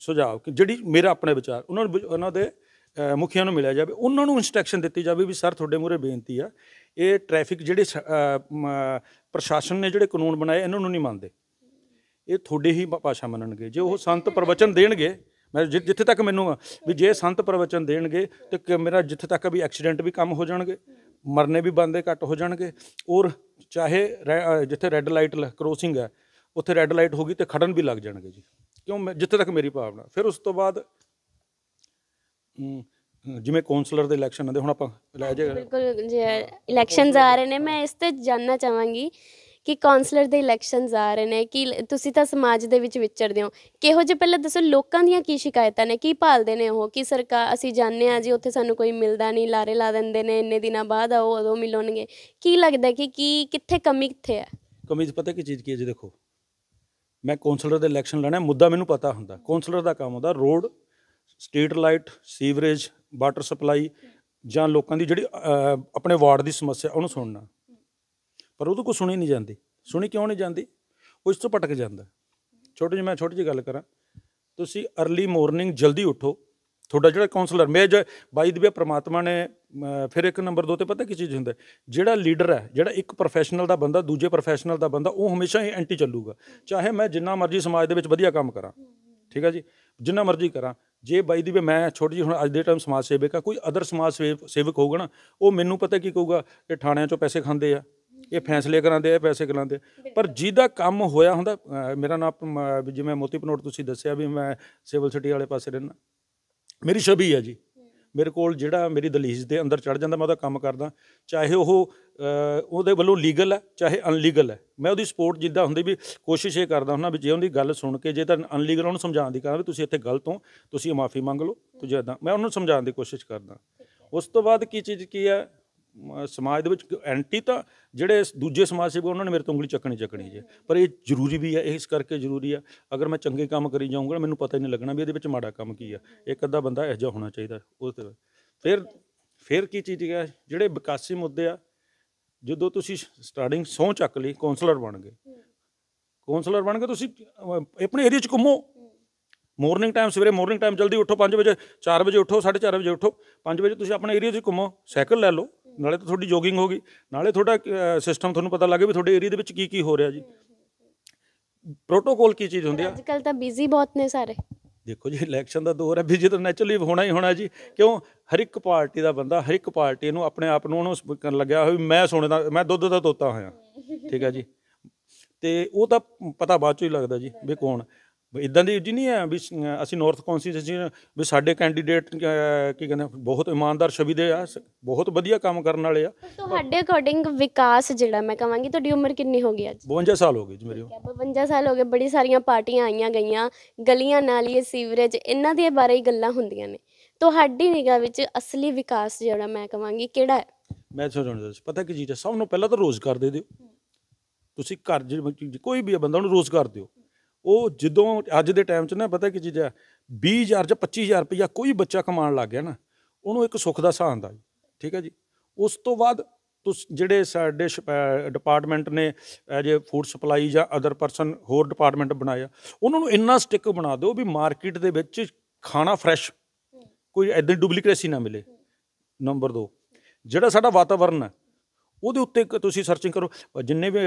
ਸੁਝਾਅ ਕਿ ਜਿਹੜੀ ਮੇਰਾ ਆਪਣਾ ਵਿਚਾਰ ਉਹਨਾਂ ਉਹਨਾਂ ਦੇ ਮੁਖੀਆਂ ਨੂੰ ਮਿਲਿਆ ਜਾਵੇ ਉਹਨਾਂ ਨੂੰ ਇਨਸਟਰਕਸ਼ਨ ਦਿੱਤੀ ਜਾਵੇ ਵੀ ਸਰ ਤੁਹਾਡੇ ਮੂਰੇ ਬੇਨਤੀ ਆ ਇਹ ਟ੍ਰੈਫਿਕ ਜਿਹੜੇ ਪ੍ਰਸ਼ਾਸਨ ਨੇ ਜਿਹੜੇ ਕਾਨੂੰਨ ਬਣਾਏ ਇਹਨਾਂ ਨੂੰ ਨਹੀਂ ਮੰਨਦੇ ਇਹ ਤੁਹਾਡੇ ਹੀ ਭਾਸ਼ਾ ਮੰਨਣਗੇ ਜੇ ਉਹ ਸੰਤ ਪ੍ਰਵਚਨ ਦੇਣਗੇ ਮੈਂ ਜਿੱਥੇ ਤੱਕ ਮੈਨੂੰ ਵੀ ਜੇ ਸੰਤ ਪ੍ਰਵਚਨ ਦੇਣਗੇ ਤੇ ਮੇਰਾ ਜਿੱਥੇ ਤੱਕ ਵੀ ਐਕਸੀਡੈਂਟ ਵੀ ਕੰਮ ਹੋ ਜਾਣਗੇ ਮਰਨੇ ਵੀ ਬੰਦੇ ਘੱਟ ਹੋ ਜਾਣਗੇ ਔਰ ਚਾਹੇ ਜਿੱਥੇ ਰੈੱਡ ਲਾਈਟ ਕ੍ਰੋਸਿੰਗ ਹੈ ਉੱਥੇ ਰੈੱਡ ਲਾਈਟ ਹੋਗੀ ਤੇ ਖੜਨ ਵੀ ਲੱਗ ਜਾਣਗੇ ਜੀ ਕਿਉਂ ਜਿੱਥੇ ਤੱਕ ਮੇਰੀ ਭਾਵਨਾ ਫਿਰ ਉਸ ਤੋਂ ਬਾਅਦ ਜਿਵੇਂ ਕਾਉਂਸਲਰ ਦੇ ਇਲੈਕਸ਼ਨ ਆਂਦੇ ਹੁਣ ਆਪਾਂ ਲੈ ਜਾਏ ਬਿਲਕੁਲ ਜੀ ਇਲੈਕਸ਼ਨਸ ਆ ਰਹੇ ਨੇ ਮੈਂ ਇਸ ਤੇ ਜਾਨਣਾ ਚਾਹਾਂਗੀ ਕਿ ਕਾਉਂਸਲਰ ਦੇ ਇਲੈਕਸ਼ਨਸ ਆ ਰਹੇ ਨੇ ਕਿ ਤੁਸੀਂ ਤਾਂ ਸਮਾਜ ਦੇ ਵਿੱਚ ਵਿਚਰਦੇ ਹੋ ਕਿਹੋ ਜਿਹੇ ਪਹਿਲਾਂ ਦੱਸੋ ਲੋਕਾਂ ਦੀਆਂ ਕੀ ਸ਼ਿਕਾਇਤਾਂ ਨੇ ਕੀ ਭਾਲਦੇ ਨੇ ਉਹ ਕਿ ਸਰਕਾਰ ਅਸੀਂ ਜਾਣਦੇ ਆ ਜੀ ਉੱਥੇ ਸਾਨੂੰ ਕੋਈ ਮਿਲਦਾ ਨਹੀਂ ਲਾਰੇ ਲਾ ਦਿੰਦੇ ਨੇ ਇੰਨੇ ਦਿਨਾਂ ਬਾਅਦ ਆਓ ਉਦੋਂ ਮਿਲਣਗੇ ਕੀ ਲੱਗਦਾ ਕਿ ਕੀ ਕਿੱਥੇ ਕਮੀ ਕਿੱਥੇ ਹੈ ਕਮੀ ਪਤਾ ਕੀ ਚੀਜ਼ ਕੀ ਹੈ ਜੀ ਦੇਖੋ ਮੈਂ ਕਾਉਂਸਲਰ ਦੇ ਇਲੈਕਸ਼ਨ ਲੈਣਾ ਮੁੱਦਾ ਮੈਨੂੰ ਪਤਾ ਹੁੰਦਾ ਕਾਉਂਸਲਰ ਦਾ ਕੰਮ ਹੁੰਦਾ road street light sewerage water supply ਜਾਂ ਲੋਕਾਂ ਦੀ ਜਿਹੜੀ ਆਪਣੇ ਵਾਰਡ ਦੀ ਸਮੱਸਿਆ ਉਹਨੂੰ ਸੁਣਨਾ ਪਰ ਉਹਦੇ ਕੋ ਸੁਣੀ ਨਹੀਂ ਜਾਂਦੀ ਸੁਣੀ ਕਿਉਂ ਨਹੀਂ ਜਾਂਦੀ ਉਸ ਤੋਂ ਪਟਕ ਜਾਂਦਾ ਛੋਟੀ ਜਿਹੀ ਮੈਂ ਛੋਟੀ ਜਿਹੀ ਗੱਲ ਕਰਾਂ ਤੁਸੀਂ अर्ਲੀ ਮਾਰਨਿੰਗ ਜਲਦੀ ਉਠੋ ਤੁਹਾਡਾ ਜਿਹੜਾ ਕਾਉਂਸਲਰ ਮੇਜ ਬਾਈ ਦੇ ਪ੍ਰਮਾਤਮਾ ਨੇ ਫਿਰ ਇੱਕ ਨੰਬਰ ਦੋ ਤੇ ਪਤਾ ਕੀ ਚੀਜ਼ ਹੁੰਦਾ ਜਿਹੜਾ ਲੀਡਰ ਹੈ ਜਿਹੜਾ ਇੱਕ ਪ੍ਰੋਫੈਸ਼ਨਲ ਦਾ ਬੰਦਾ ਦੂਜੇ ਪ੍ਰੋਫੈਸ਼ਨਲ ਦਾ ਬੰਦਾ ਉਹ ਹਮੇਸ਼ਾ ਹੀ ਐਂਟੀ ਚੱਲੂਗਾ ਚਾਹੇ ਮੈਂ ਜਿੰਨਾ ਮਰਜ਼ੀ ਸਮਾਜ ਦੇ ਵਿੱਚ ਵਧੀਆ ਕੰਮ ਕਰਾਂ ਠੀਕ ਹੈ ਜੀ ਜਿੰਨਾ ਮਰਜ਼ੀ ਕਰਾਂ ਜੇ ਬਾਈ ਦੀ ਮੈਂ ਛੋਟੀ ਜੀ ਹੁਣ ਅੱਜ ਦੇ ਟਾਈਮ ਸਮਾਜ ਸੇਵਕ ਆ ਕੋਈ ਅਦਰ ਸਮਾਜ ਸੇਵਕ ਹੋਊਗਾ ਨਾ ਉਹ ਮੈਨੂੰ ਪਤਾ ਕੀ ਕਹੂਗਾ ਕਿ ਥਾਣਿਆਂ ਚੋਂ ਪੈਸੇ ਖਾਂਦੇ ਆ ਇਹ ਫੈਸਲੇ ਕਰਾਉਂਦੇ ਆ ਪੈਸੇ ਕਰਾਉਂਦੇ ਪਰ ਜਿਹਦਾ ਕੰਮ ਹੋਇਆ ਹੁੰਦਾ ਮੇਰਾ ਨਾਮ ਜਿਵੇਂ ਮੋਤੀ ਪਨੋਟ ਤੁਸੀਂ ਦੱਸਿਆ ਵੀ ਮੈਂ ਸਿਵਲ ਸਿਟੀ ਵਾਲੇ ਪਾਸੇ ਰਹਿਣਾ ਮੇਰੀ ਸ਼ਬੀ ਹੈ ਜੀ ਮੇਰੇ ਕੋਲ ਜਿਹੜਾ ਮੇਰੀ ਦਲੀਜ ਦੇ ਅੰਦਰ ਚੜ ਜਾਂਦਾ ਮੈਂ ਉਹਦਾ ਕੰਮ ਕਰਦਾ ਚਾਹੇ ਉਹ ਉਹਦੇ ਵੱਲੋਂ ਲੀਗਲ ਹੈ ਚਾਹੇ ਅਨਲੀਗਲ ਹੈ ਮੈਂ ਉਹਦੀ ਸਪੋਰਟ ਜਿੱਦਾਂ ਹੁੰਦੀ ਵੀ ਕੋਸ਼ਿਸ਼ ਇਹ ਕਰਦਾ ਹੁੰਦਾ ਵੀ ਜੇ ਉਹਦੀ ਗੱਲ ਸੁਣ ਕੇ ਜੇ ਤਾਂ ਅਨਲੀਗਲ ਉਹਨੂੰ ਸਮਝਾਉਣ ਦੀ ਕਰਾਂ ਵੀ ਤੁਸੀਂ ਇੱਥੇ ਗਲਤ ਹੋ ਤੁਸੀਂ ਮਾਫੀ ਮੰਗ ਲਓ ਤੁਸੀਂ ਇਦਾਂ ਮੈਂ ਉਹਨੂੰ ਸਮਝਾਉਣ ਦੀ ਕੋਸ਼ਿਸ਼ ਕਰਦਾ ਉਸ ਤੋਂ ਬਾਅਦ ਕੀ ਚੀਜ਼ ਕੀ ਹੈ ਸਮਾਜ ਦੇ ਵਿੱਚ ਐਂਟੀ ਤਾਂ ਜਿਹੜੇ ਦੂਜੇ ਸਮਾਜ ਸੇਵਕ ਉਹਨਾਂ ਨੇ ਮੇਰੇ ਤੋਂ ਉਂਗਲੀ ਚੱਕਣੀ ਚੱਕਣੀ ਜੇ ਪਰ ਇਹ ਜ਼ਰੂਰੀ ਵੀ ਹੈ ਇਹ ਇਸ ਕਰਕੇ ਜ਼ਰੂਰੀ ਆ ਅਗਰ ਮੈਂ ਚੰਗੇ ਕੰਮ ਕਰੀ ਜਾਊਂਗਾ ਮੈਨੂੰ ਪਤਾ ਹੀ ਨਹੀਂ ਲੱਗਣਾ ਵੀ ਇਹਦੇ ਵਿੱਚ ਮਾੜਾ ਕੰਮ ਕੀ ਆ ਇੱਕ ਅੱਧਾ ਬੰਦਾ ਇਹੋ ਜਿਹਾ ਹੋਣਾ ਚਾਹੀਦਾ ਉਸ ਤੇ ਫਿਰ ਫਿਰ ਕੀ ਚੀਜ਼ ਹੈ ਜਿਹੜੇ ਵਿਕਾਸੀ ਮੁੱਦੇ ਆ ਜਦੋਂ ਤੁਸੀਂ ਸਟਾਰਟਿੰਗ ਸੌ ਚੱਕ ਲਈ ਕਾਉਂਸਲਰ ਬਣ ਗਏ ਕਾਉਂਸਲਰ ਬਣ ਕੇ ਤੁਸੀਂ ਆਪਣੇ ਏਰੀਆ 'ਚ ਘੁੰਮੋ ਮਾਰਨਿੰਗ ਟਾਈਮ ਸਵੇਰੇ ਮਾਰਨਿੰਗ ਟਾਈਮ ਜਲਦੀ ਉੱਠੋ 5 ਵਜੇ 4 ਵਜੇ ਉੱਠੋ 4:30 ਵਜੇ ਉੱਠੋ 5 ਵਜੇ ਤੁਸੀਂ ਆਪਣੇ ਏਰੀਆ 'ਚ ਘੁੰਮੋ ਸਾਈਕਲ ਲੈ ਲਓ ਨਾਲੇ ਤਾਂ ਤੁਹਾਡੀ ਜੋਗਿੰਗ ਹੋ ਗਈ ਨਾਲੇ ਤੁਹਾਡਾ ਸਿਸਟਮ ਤੁਹਾਨੂੰ ਪਤਾ ਲੱਗੇ ਵੀ ਤੁਹਾਡੇ ਏਰੀਆ ਦੇ ਵਿੱਚ ਕੀ ਕੀ ਹੋ ਰਿਹਾ ਜੀ ਪ੍ਰੋਟੋਕੋਲ ਕੀ ਚੀਜ਼ ਹੁੰਦੀ ਆ ਅੱਜ ਕੱਲ ਤਾਂ ਬਿਜ਼ੀ ਬਹੁਤ ਨੇ ਸਾਰੇ ਦੇਖੋ ਜੀ ਇਲੈਕਸ਼ਨ ਦਾ ਦੌਰ ਹੈ ਬਿਜ਼ੀ ਤਾਂ ਨੈਚੁਰਲੀ ਹੋਣਾ ਹੀ ਹੋਣਾ ਜੀ ਕਿਉਂ ਹਰ ਇੱਕ ਪਾਰਟੀ ਦਾ ਬੰਦਾ ਹਰ ਇੱਕ ਪਾਰਟੀ ਨੂੰ ਆਪਣੇ ਆਪ ਨੂੰ ਉਹਨੂੰ ਕਰਨ ਲੱਗਿਆ ਹੋਇਆ ਮੈਂ ਸੋਨੇ ਦਾ ਮੈਂ ਦੁੱਧ ਦਾ ਤੋਤਾ ਹੋਇਆ ਠੀਕ ਹੈ ਜੀ ਤੇ ਉਹ ਤਾਂ ਪਤਾ ਬਾਅਦ ਚੋਂ ਹੀ ਲੱਗਦਾ ਜੀ ਵੀ ਕੌਣ ਇਦਾਂ ਦੀ ਜੀ ਨਹੀਂ ਆ ਵੀ ਅਸੀਂ ਨਾਰਥ ਕੌਂਸਟੀਚੁਐਂਸੀ ਵੀ ਸਾਡੇ ਕੈਂਡੀਡੇਟ ਕੀ ਕਹਿੰਦੇ ਬਹੁਤ ਇਮਾਨਦਾਰ ਛਵੀ ਦੇ ਆ ਬਹੁਤ ਵਧੀਆ ਕੰਮ ਕਰਨ ਵਾਲੇ ਆ ਤੁਹਾਡੇ ਅਕੋਰਡਿੰਗ ਵਿਕਾਸ ਜਿਹੜਾ ਮੈਂ ਕਹਾਂਗੀ ਤੁਹਾਡੀ ਉਮਰ ਕਿੰਨੀ ਹੋ ਗਈ ਅੱਜ 52 ਸਾਲ ਹੋ ਗਏ ਜੀ ਮੇਰੀ 52 ਸਾਲ ਹੋ ਗਏ ਬੜੀ ਸਾਰੀਆਂ ਪਾਰਟੀਆਂ ਆਈਆਂ ਗਈਆਂ ਗਲੀਆਂ ਨਾਲੀਏ ਸੀਵਰੇਜ ਇਹਨਾਂ ਦੇ ਬਾਰੇ ਹੀ ਗੱਲਾਂ ਹੁੰਦੀਆਂ ਨੇ ਤੁਹਾਡੀ ਨਿਗਾਹ ਵਿੱਚ ਅਸਲੀ ਵਿਕਾਸ ਜਿਹੜਾ ਮੈਂ ਕਹਾਂਗੀ ਕਿਹੜਾ ਹੈ ਮੈਂ ਤੁਹਾਨੂੰ ਪਤਾ ਕੀ ਜੀ ਸਭ ਨੂੰ ਪਹਿਲਾਂ ਤਾਂ ਰੋਜ਼ਗਾਰ ਦੇ ਦਿਓ ਤੁਸੀਂ ਘਰ ਕੋਈ ਵੀ ਬੰਦਾ ਉਹਨੂੰ ਰੋਜ਼ਗਾਰ ਦਿਓ ਉਹ ਜਦੋਂ ਅੱਜ ਦੇ ਟਾਈਮ 'ਚ ਨਾ ਪਤਾ ਕੀ ਚੀਜ਼ ਆ 20000 ਜਾਂ 25000 ਰੁਪਇਆ ਕੋਈ ਬੱਚਾ ਕਮਾਉਣ ਲੱਗ ਗਿਆ ਨਾ ਉਹਨੂੰ ਇੱਕ ਸੁੱਖ ਦਾ ਸਾਹ ਆਂਦਾ ਠੀਕ ਹੈ ਜੀ ਉਸ ਤੋਂ ਬਾਅਦ ਤੁਸ ਜਿਹੜੇ ਸਾਡੇ ਡਿਪਾਰਟਮੈਂਟ ਨੇ ਐਜ ਏ ਫੂਡ ਸਪਲਾਈ ਜਾਂ ਅਦਰ ਪਰਸਨ ਹੋਰ ਡਿਪਾਰਟਮੈਂਟ ਬਣਾਇਆ ਉਹਨਾਂ ਨੂੰ ਇੰਨਾ ਸਟਿਕ ਬਣਾ ਦਿਓ ਵੀ ਮਾਰਕੀਟ ਦੇ ਵਿੱਚ ਖਾਣਾ ਫਰੈਸ਼ ਕੋਈ ਐਦਾਂ ਡੁਪਲੀਕੇਸੀ ਨਾ ਮਿਲੇ ਨੰਬਰ 2 ਜਿਹੜਾ ਸਾਡਾ ਵਾਤਾਵਰਨ ਹੈ ਉਹਦੇ ਉੱਤੇ ਤੁਸੀਂ ਸਰਚਿੰਗ ਕਰੋ ਜਿੰਨੇ ਵੀ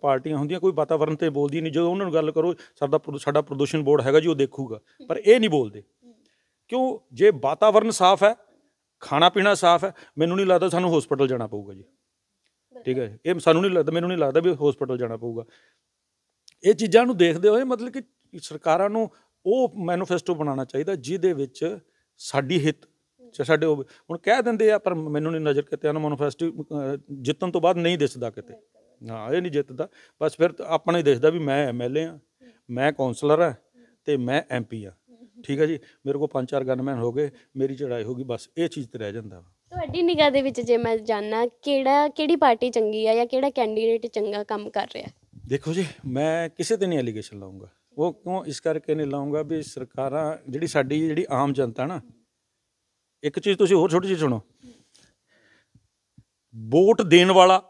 ਪਾਰਟੀਆਂ ਹੁੰਦੀਆਂ ਕੋਈ ਵਾਤਾਵਰਣ ਤੇ ਬੋਲਦੀ ਨਹੀਂ ਜਦੋਂ ਉਹਨਾਂ ਨੂੰ ਗੱਲ ਕਰੋ ਸਾਡਾ ਸਾਡਾ ਪ੍ਰਦੂਸ਼ਣ ਬੋਰਡ ਹੈਗਾ ਜੀ ਉਹ ਦੇਖੂਗਾ ਪਰ ਇਹ ਨਹੀਂ ਬੋਲਦੇ ਕਿਉਂ ਜੇ ਵਾਤਾਵਰਣ ਸਾਫ਼ ਹੈ ਖਾਣਾ ਪੀਣਾ ਸਾਫ਼ ਹੈ ਮੈਨੂੰ ਨਹੀਂ ਲੱਗਦਾ ਸਾਨੂੰ ਹਸਪੀਟਲ ਜਾਣਾ ਪਊਗਾ ਜੀ ਠੀਕ ਹੈ ਇਹ ਸਾਨੂੰ ਨਹੀਂ ਲੱਗਦਾ ਮੈਨੂੰ ਨਹੀਂ ਲੱਗਦਾ ਵੀ ਹਸਪੀਟਲ ਜਾਣਾ ਪਊਗਾ ਇਹ ਚੀਜ਼ਾਂ ਨੂੰ ਦੇਖਦੇ ਹੋਏ ਮਤਲਬ ਕਿ ਸਰਕਾਰਾਂ ਨੂੰ ਉਹ ਮੈਨੀਫੈਸਟੋ ਬਣਾਉਣਾ ਚਾਹੀਦਾ ਜਿਹਦੇ ਵਿੱਚ ਸਾਡੀ ਹਿੱਤ ਚ ਸਾਡੇ ਹੁਣ ਕਹਿ ਦਿੰਦੇ ਆ ਪਰ ਮੈਨੂੰ ਨਹੀਂ ਨਜ਼ਰ ਕਿਤੇ ਅਨਮਨਫੈਸਟਿਵ ਜਿੱਤਣ ਤੋਂ ਬਾਅਦ ਨਹੀਂ ਦਿਸਦਾ ਕਿਤੇ ਹਾਂ ਇਹ ਨਹੀਂ ਜਿੱਤਦਾ ਬਸ ਫਿਰ ਆਪਣਾ ਹੀ ਦਿਸਦਾ ਵੀ ਮੈਂ ਐਮਐਲਏ ਆ ਮੈਂ ਕਾਉਂਸਲਰ ਆ ਤੇ ਮੈਂ ਐਮਪੀ ਆ ਠੀਕ ਹੈ ਜੀ ਮੇਰੇ ਕੋਲ ਪੰਜ ਚਾਰ ਗਨਮੈਨ ਹੋ ਗਏ ਮੇਰੀ ਚੜਾਈ ਹੋ ਗਈ ਬਸ ਇਹ ਚੀਜ਼ ਤੇ ਰਹਿ ਜਾਂਦਾ ਤੁਹਾਡੀ ਨਿਗਾਹ ਦੇ ਵਿੱਚ ਜੇ ਮੈਂ ਜਾਨਣਾ ਕਿਹੜਾ ਕਿਹੜੀ ਪਾਰਟੀ ਚੰਗੀ ਆ ਜਾਂ ਕਿਹੜਾ ਕੈਂਡੀਡੇਟ ਚੰਗਾ ਕੰਮ ਕਰ ਰਿਹਾ ਦੇਖੋ ਜੀ ਮੈਂ ਕਿਸੇ ਤੇ ਨਹੀਂ ਐਲੀਗੇਸ਼ਨ ਲਾਉਂਗਾ ਉਹ ਕਿਉਂ ਇਸ ਕਰਕੇ ਨਹੀਂ ਲਾਉਂਗਾ ਵੀ ਸਰਕਾਰਾਂ ਜਿਹੜੀ ਸਾਡੀ ਜਿਹੜੀ ਆਮ ਜਨਤਾ ਨਾ ਇੱਕ ਚੀਜ਼ ਤੁਸੀਂ ਹੋਰ ਛੋਟੀ ਜਿਹੀ ਸੁਣੋ ਵੋਟ ਦੇਣ ਵਾਲਾ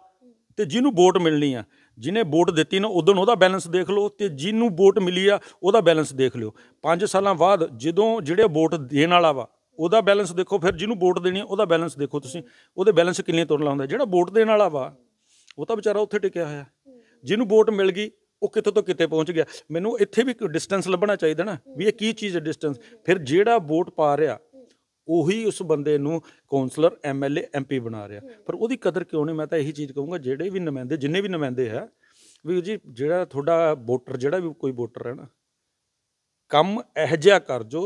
ਤੇ ਜਿਹਨੂੰ ਵੋਟ ਮਿਲਣੀ ਆ ਜਿਹਨੇ ਵੋਟ ਦਿੱਤੀ ਨਾ ਉਦੋਂ ਉਹਦਾ ਬੈਲੈਂਸ ਦੇਖ ਲਓ ਤੇ ਜਿਹਨੂੰ ਵੋਟ ਮਿਲੀ ਆ ਉਹਦਾ ਬੈਲੈਂਸ ਦੇਖ ਲਿਓ 5 ਸਾਲਾਂ ਬਾਅਦ ਜਦੋਂ ਜਿਹੜੇ ਵੋਟ ਦੇਣ ਵਾਲਾ ਵਾ ਉਹਦਾ ਬੈਲੈਂਸ ਦੇਖੋ ਫਿਰ ਜਿਹਨੂੰ ਵੋਟ ਦੇਣੀ ਉਹਦਾ ਬੈਲੈਂਸ ਦੇਖੋ ਤੁਸੀਂ ਉਹਦੇ ਬੈਲੈਂਸ ਕਿੰਨੇ ਤੁਰਨ ਲਾਉਂਦਾ ਜਿਹੜਾ ਵੋਟ ਦੇਣ ਵਾਲਾ ਵਾ ਉਹ ਤਾਂ ਵਿਚਾਰਾ ਉੱਥੇ ਟਿਕਿਆ ਹੋਇਆ ਜਿਹਨੂੰ ਵੋਟ ਮਿਲ ਗਈ ਉਹ ਕਿੱਥੇ ਤੋਂ ਕਿਤੇ ਪਹੁੰਚ ਗਿਆ ਮੈਨੂੰ ਇੱਥੇ ਵੀ ਡਿਸਟੈਂਸ ਲੱਭਣਾ ਚਾਹੀਦਾ ਨਾ ਵੀ ਇਹ ਕੀ ਚੀਜ਼ ਹੈ ਡਿਸਟੈਂਸ ਫਿਰ ਜਿਹੜਾ ਵੋਟ ਪਾ ਰਿਹਾ ਉਹੀ ਉਸ ਬੰਦੇ ਨੂੰ ਕਾਉਂਸਲਰ ਐਮਐਲਏ ਐਮਪੀ ਬਣਾ ਰਿਹਾ ਪਰ ਉਹਦੀ ਕਦਰ ਕਿਉਂ ਨਹੀਂ ਮੈਂ ਤਾਂ ਇਹੀ ਚੀਜ਼ ਕਹੂੰਗਾ ਜਿਹੜੇ ਵੀ ਨੁਮਾਇੰਦੇ ਜਿੰਨੇ ਵੀ ਨੁਮਾਇੰਦੇ ਹੈ ਵੀ ਜੀ ਜਿਹੜਾ ਤੁਹਾਡਾ ਵੋਟਰ ਜਿਹੜਾ ਵੀ ਕੋਈ ਵੋਟਰ ਹੈ ਨਾ ਕੰਮ ਇਹ ਜਿਹਾ ਕਰ ਜੋ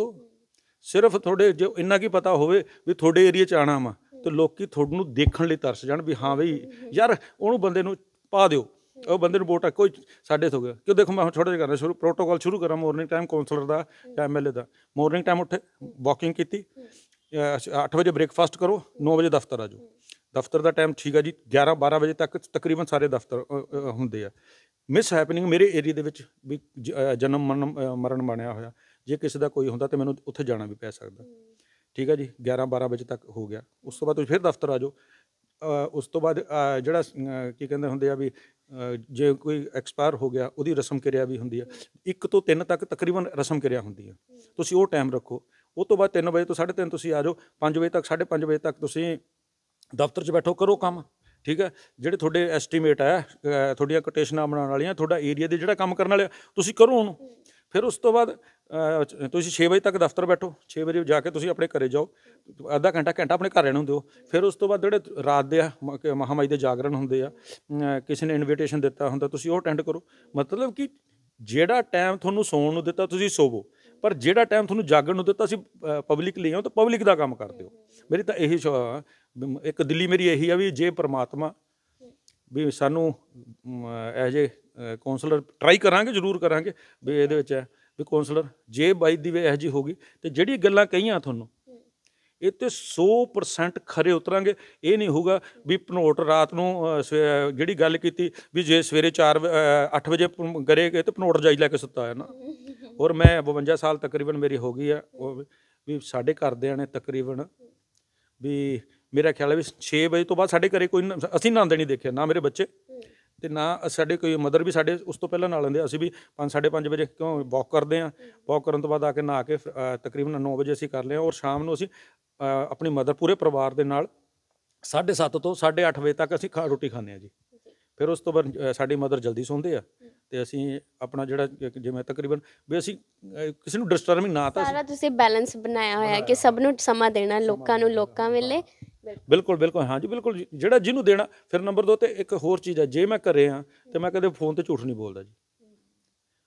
ਸਿਰਫ ਤੁਹਾਡੇ ਜੋ ਇੰਨਾ ਕੀ ਪਤਾ ਹੋਵੇ ਵੀ ਤੁਹਾਡੇ ਏਰੀਆ ਚ ਆਣਾ ਵਾ ਤੇ ਲੋਕੀ ਤੁਹਾਨੂੰ ਦੇਖਣ ਲਈ ਤਰਸ ਜਾਣ ਵੀ ਹਾਂ ਬਈ ਯਾਰ ਉਹਨੂੰ ਬੰਦੇ ਨੂੰ ਪਾ ਦਿਓ ਉਹ ਬੰਦੇ ਨੂੰ ਵੋਟ ਕੋਈ ਸਾਡੇ ਤੋਂ ਗਿਆ ਕਿਉਂ ਦੇਖੋ ਮੈਂ ਥੋੜਾ ਜਿਹਾ ਕਰਨਾ ਸ਼ੁਰੂ ਪ੍ਰੋਟੋਕਾਲ ਸ਼ੁਰੂ ਕਰਾਂ ਮਾਰਨਿੰਗ ਟਾਈਮ ਕਾਉਂਸਲਰ ਦਾ ਜਾਂ ਐਮਐਲਏ ਦਾ ਮਾਰਨਿੰਗ ਟਾਈਮ ਉੱਠੇ ਵਾਕਿੰਗ ਕੀਤੀ 8 ਵਜੇ ਬ੍ਰੇਕਫਾਸਟ ਕਰੋ 9 ਵਜੇ ਦਫ਼ਤਰ ਆ ਜਾਓ ਦਫ਼ਤਰ ਦਾ ਟਾਈਮ ਠੀਕ ਆ ਜੀ 11 12 ਵਜੇ ਤੱਕ ਤਕਰੀਬਨ ਸਾਰੇ ਦਫ਼ਤਰ ਹੁੰਦੇ ਆ ਮਿਸ ਹੈਪਨਿੰਗ ਮੇਰੇ ਏਰੀਆ ਦੇ ਵਿੱਚ ਵੀ ਜਨਮ ਮਰਨ ਬਣਿਆ ਹੋਇਆ ਜੇ ਕਿਸੇ ਦਾ ਕੋਈ ਹੁੰਦਾ ਤੇ ਮੈਨੂੰ ਉੱਥੇ ਜਾਣਾ ਵੀ ਪੈ ਸਕਦਾ ਠੀਕ ਹੈ ਜੀ 11 12 ਵਜੇ ਤੱਕ ਹੋ ਗਿਆ ਉਸ ਤੋਂ ਬਾਅਦ ਤੁਸੀਂ ਫਿਰ ਦਫ਼ਤਰ ਆ ਜਾਓ ਉਸ ਤੋਂ ਬਾਅਦ ਜਿਹੜਾ ਕੀ ਕਹਿੰਦੇ ਹੁੰਦੇ ਆ ਵੀ ਜੇ ਕੋਈ ਐਕਸਪਾਇਰ ਹੋ ਗਿਆ ਉਹਦੀ ਰਸਮ ਕਿਰਿਆ ਵੀ ਹੁੰਦੀ ਹੈ ਇੱਕ ਤੋਂ ਤਿੰਨ ਤੱਕ ਤਕਰੀਬਨ ਰਸਮ ਕਿਰਿਆ ਹੁੰਦੀ ਹੈ ਤੁਸੀਂ ਉਹ ਟਾਈਮ ਰੱਖੋ ਉਹ ਤੋਂ ਬਾਅਦ 3 ਵਜੇ ਤੋਂ 3:30 ਤੁਸੀਂ ਆ ਜਾਓ 5 ਵਜੇ ਤੱਕ 5:30 ਵਜੇ ਤੱਕ ਤੁਸੀਂ ਦਫ਼ਤਰ 'ਚ ਬੈਠੋ ਕਰੋ ਕੰਮ ਠੀਕ ਹੈ ਜਿਹੜੇ ਤੁਹਾਡੇ ਐਸਟੀਮੇਟ ਹੈ ਤੁਹਾਡੀਆਂ ਕੋਟੇਸ਼ਨਾਂ ਬਣਾਉਣ ਵਾਲੀਆਂ ਤੁਹਾਡਾ ਏਰੀਆ ਦੇ ਜਿਹੜਾ ਕੰਮ ਕਰਨ ਵਾਲਿਆ ਤੁਸੀਂ ਕਰੋ ਉਹਨੂੰ ਫਿਰ ਉਸ ਤੋਂ ਬਾਅਦ ਤੁਸੀਂ 6 ਵਜੇ ਤੱਕ ਦਫ਼ਤਰ ਬੈਠੋ 6 ਵਜੇ ਜਾ ਕੇ ਤੁਸੀਂ ਆਪਣੇ ਘਰੇ ਜਾਓ ਅੱਧਾ ਘੰਟਾ ਘੰਟਾ ਆਪਣੇ ਘਰ ਰਹਿਣ ਨੂੰ ਦਿਓ ਫਿਰ ਉਸ ਤੋਂ ਬਾਅਦ ਜਿਹੜੇ ਰਾਤ ਦੇ ਮਹਾਮਾਈ ਦੇ ਜਾਗਰਣ ਹੁੰਦੇ ਆ ਕਿਸੇ ਨੇ ਇਨਵੀਟੇਸ਼ਨ ਦਿੱਤਾ ਹੁੰਦਾ ਤੁਸੀਂ ਉਹ ਅਟੈਂਡ ਕਰੋ ਮਤਲਬ ਕਿ ਜਿਹੜਾ ਟਾਈਮ ਤੁਹਾਨੂੰ ਸੌਣ ਨੂੰ ਦਿੱਤਾ ਤੁਸੀਂ ਸੋਵੋ ਪਰ ਜਿਹੜਾ ਟਾਈਮ ਤੁਹਾਨੂੰ ਜਾਗਣ ਨੂੰ ਦਿੱਤਾ ਸੀ ਪਬਲਿਕ ਲਈ ਆ ਤਾਂ ਪਬਲਿਕ ਦਾ ਕੰਮ ਕਰ ਦਿਓ ਮੇਰੀ ਤਾਂ ਇਹੀ ਇੱਕ ਦਿੱਲੀ ਮੇਰੀ ਇਹੀ ਆ ਵੀ ਜੇ ਪ੍ਰਮਾਤਮਾ ਵੀ ਸਾਨੂੰ ਐਜ ਏ ਕਾਉਂਸਲਰ ਟਰਾਈ ਕਰਾਂਗੇ ਜ਼ਰੂਰ ਕਰਾਂਗੇ ਵੀ ਇਹਦੇ ਵਿੱਚ ਵੀ ਕਾਉਂਸਲਰ ਜੇ ਬਾਈ ਦੀ ਵੇ ਇਹ ਜੀ ਹੋ ਗਈ ਤੇ ਜਿਹੜੀ ਗੱਲਾਂ ਕਹੀਆਂ ਤੁਹਾਨੂੰ ਇਹ ਤੇ 100% ਖਰੇ ਉਤਰਾਂਗੇ ਇਹ ਨਹੀਂ ਹੋਊਗਾ ਵੀ ਪਨੋਟ ਰਾਤ ਨੂੰ ਜਿਹੜੀ ਗੱਲ ਕੀਤੀ ਵੀ ਜੇ ਸਵੇਰੇ 4 8 ਵਜੇ ਗਰੇ ਤੇ ਪਨੋਟ ਜਾਈ ਲੈ ਕੇ ਸੁੱਤਾ ਹੈ ਨਾ ਔਰ ਮੈਂ 52 ਸਾਲ ਤਕਰੀਬਨ ਮੇਰੀ ਹੋ ਗਈ ਆ ਵੀ ਸਾਡੇ ਘਰਦਿਆਂ ਨੇ ਤਕਰੀਬਨ ਵੀ ਮੇਰਾ ਖਿਆਲ ਹੈ ਵੀ 6 ਵਜੇ ਤੋਂ ਬਾਅਦ ਸਾਡੇ ਘਰੇ ਕੋਈ ਅਸੀਂ ਨਹਾਉਂਦੇ ਨਹੀਂ ਦੇਖਿਆ ਨਾ ਮੇਰੇ ਬੱਚੇ ਤੇ ਨਾ ਸਾਡੇ ਕੋਈ ਮਦਰ ਵੀ ਸਾਡੇ ਉਸ ਤੋਂ ਪਹਿਲਾਂ ਨਾਲ ਲੈਂਦੇ ਅਸੀਂ ਵੀ 5:30 ਵਜੇ ਕਿਉਂ ਵਾਕ ਕਰਦੇ ਆ ਵਾਕ ਕਰਨ ਤੋਂ ਬਾਅਦ ਆ ਕੇ ਨਹਾ ਕੇ ਤਕਰੀਬਨ 9 ਵਜੇ ਅਸੀਂ ਕਰ ਲਿਆ ਔਰ ਸ਼ਾਮ ਨੂੰ ਅਸੀਂ ਆਪਣੀ ਮਦਰ ਪੂਰੇ ਪਰਿਵਾਰ ਦੇ ਨਾਲ 7:30 ਤੋਂ 8:30 ਵਜੇ ਤੱਕ ਅਸੀਂ ਰੋਟੀ ਖਾਂਦੇ ਆ ਜੀ ਫਿਰ ਉਸ ਤੋਂ ਬਾਅਦ ਸਾਡੀ ਮਦਰ ਜਲਦੀ ਸੌਂਦੇ ਆ ਤੇ ਅਸੀਂ ਆਪਣਾ ਜਿਹੜਾ ਜਿਵੇਂ ਤਕਰੀਬਨ ਵੀ ਅਸੀਂ ਕਿਸੇ ਨੂੰ ਡਿਸਟਰਬਿੰਗ ਨਾ ਤਾਂ ਸਾਰਾ ਤੁਸੀਂ ਬੈਲੈਂਸ ਬਣਾਇਆ ਹੋਇਆ ਕਿ ਸਭ ਨੂੰ ਸਮਾਂ ਦੇਣਾ ਲੋਕਾਂ ਨੂੰ ਲੋਕਾਂ ਵੇਲੇ ਬਿਲਕੁਲ ਬਿਲਕੁਲ ਹਾਂਜੀ ਬਿਲਕੁਲ ਜਿਹੜਾ ਜਿਹਨੂੰ ਦੇਣਾ ਫਿਰ ਨੰਬਰ 2 ਤੇ ਇੱਕ ਹੋਰ ਚੀਜ਼ ਹੈ ਜੇ ਮੈਂ ਕਰ ਰਿਹਾ ਤੇ ਮੈਂ ਕਦੇ ਫੋਨ ਤੇ ਝੂਠ ਨਹੀਂ ਬੋਲਦਾ ਜੀ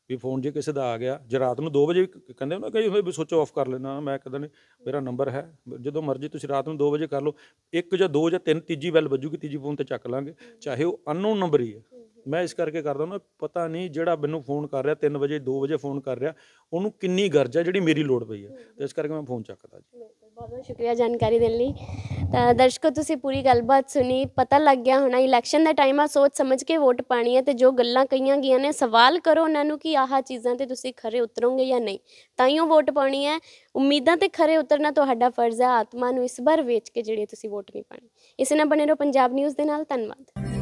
ਵੀ ਫੋਨ ਜੇ ਕਿਸੇ ਦਾ ਆ ਗਿਆ ਜੇ ਰਾਤ ਨੂੰ 2 ਵਜੇ ਕਹਿੰਦੇ ਉਹਨਾਂ ਕਈ ਹੋਏ ਵੀ ਸੋਚ ਆਫ ਕਰ ਲੈਣਾ ਮੈਂ ਕਹਿੰਦਾ ਨਹੀਂ ਮੇਰਾ ਨੰਬਰ ਹੈ ਜਦੋਂ ਮਰਜ਼ੀ ਤੁਸੀਂ ਰਾਤ ਨੂੰ 2 ਵਜੇ ਕਰ ਲਓ ਇੱਕ ਜਾਂ 2 ਜਾਂ 3 ਤੀਜੀ ਬੈਲ ਵੱਜੂਗੀ ਤੀਜੀ ਫੋਨ ਤੇ ਚੱਕ ਲਾਂਗੇ ਚਾਹੇ ਉਹ ਅਨਨੋਨ ਨੰਬਰ ਹੀ ਹੈ ਮੈਂ ਇਸ ਕਰਕੇ ਕਰਦਾ ਨਾ ਪਤਾ ਨਹੀਂ ਜਿਹੜਾ ਮੈਨੂੰ ਫੋਨ ਕਰ ਰਿਹਾ 3 ਵਜੇ 2 ਵਜੇ ਫੋਨ ਕਰ ਰਿਹਾ ਉਹਨੂੰ ਕਿੰਨੀ ਗਰਜ ਹੈ ਜਿਹੜੀ ਮੇਰੀ ਲੋੜ ਪਈ ਹੈ ਇਸ ਕਰਕੇ ਮੈਂ ਫੋਨ ਚੱਕਦਾ ਜੀ ਬਹੁਤ ਬਹੁਤ ਸ਼ੁਕਰੀਆ ਜਾਣਕਾਰੀ ਦੇਣ ਲਈ ਤਾਂ ਦਰਸ਼ਕੋ ਤੁਸੀਂ ਪੂਰੀ ਗੱਲਬਾਤ ਸੁਣੀ ਪਤਾ ਲੱਗ ਗਿਆ ਹੋਣਾ ਇਲੈਕਸ਼ਨ ਦਾ ਟਾਈਮ ਆ ਸੋਚ ਸਮਝ ਕੇ ਵੋਟ ਪਾਣੀ ਹੈ ਤੇ ਜੋ ਗੱਲਾਂ ਕਹੀਆਂ ਗਈਆਂ ਨੇ ਸਵਾਲ ਕਰੋ ਉਹਨਾਂ ਨੂੰ ਕਿ ਆਹ ਚੀਜ਼ਾਂ ਤੇ ਤੁਸੀਂ ਖਰੇ ਉਤਰੋਗੇ ਜਾਂ ਨਹੀਂ ਤਾਂ ਹੀ ਉਹ ਵੋਟ ਪਾਣੀ ਹੈ ਉਮੀਦਾਂ ਤੇ ਖਰੇ ਉਤਰਨਾ ਤੁਹਾਡਾ ਫਰਜ਼ ਹੈ ਆਤਮਾ ਨੂੰ ਇਸ ਵਾਰ ਵੇਚ ਕੇ ਜਿਹੜੀ ਤੁਸੀਂ ਵੋਟ ਨਹੀਂ ਪਾਣੀ ਇਸੇ ਨਾਲ ਬਣੇ ਰਹੋ ਪੰਜਾਬ ਨਿਊਜ਼ ਦੇ ਨਾਲ ਧੰਨਵਾਦ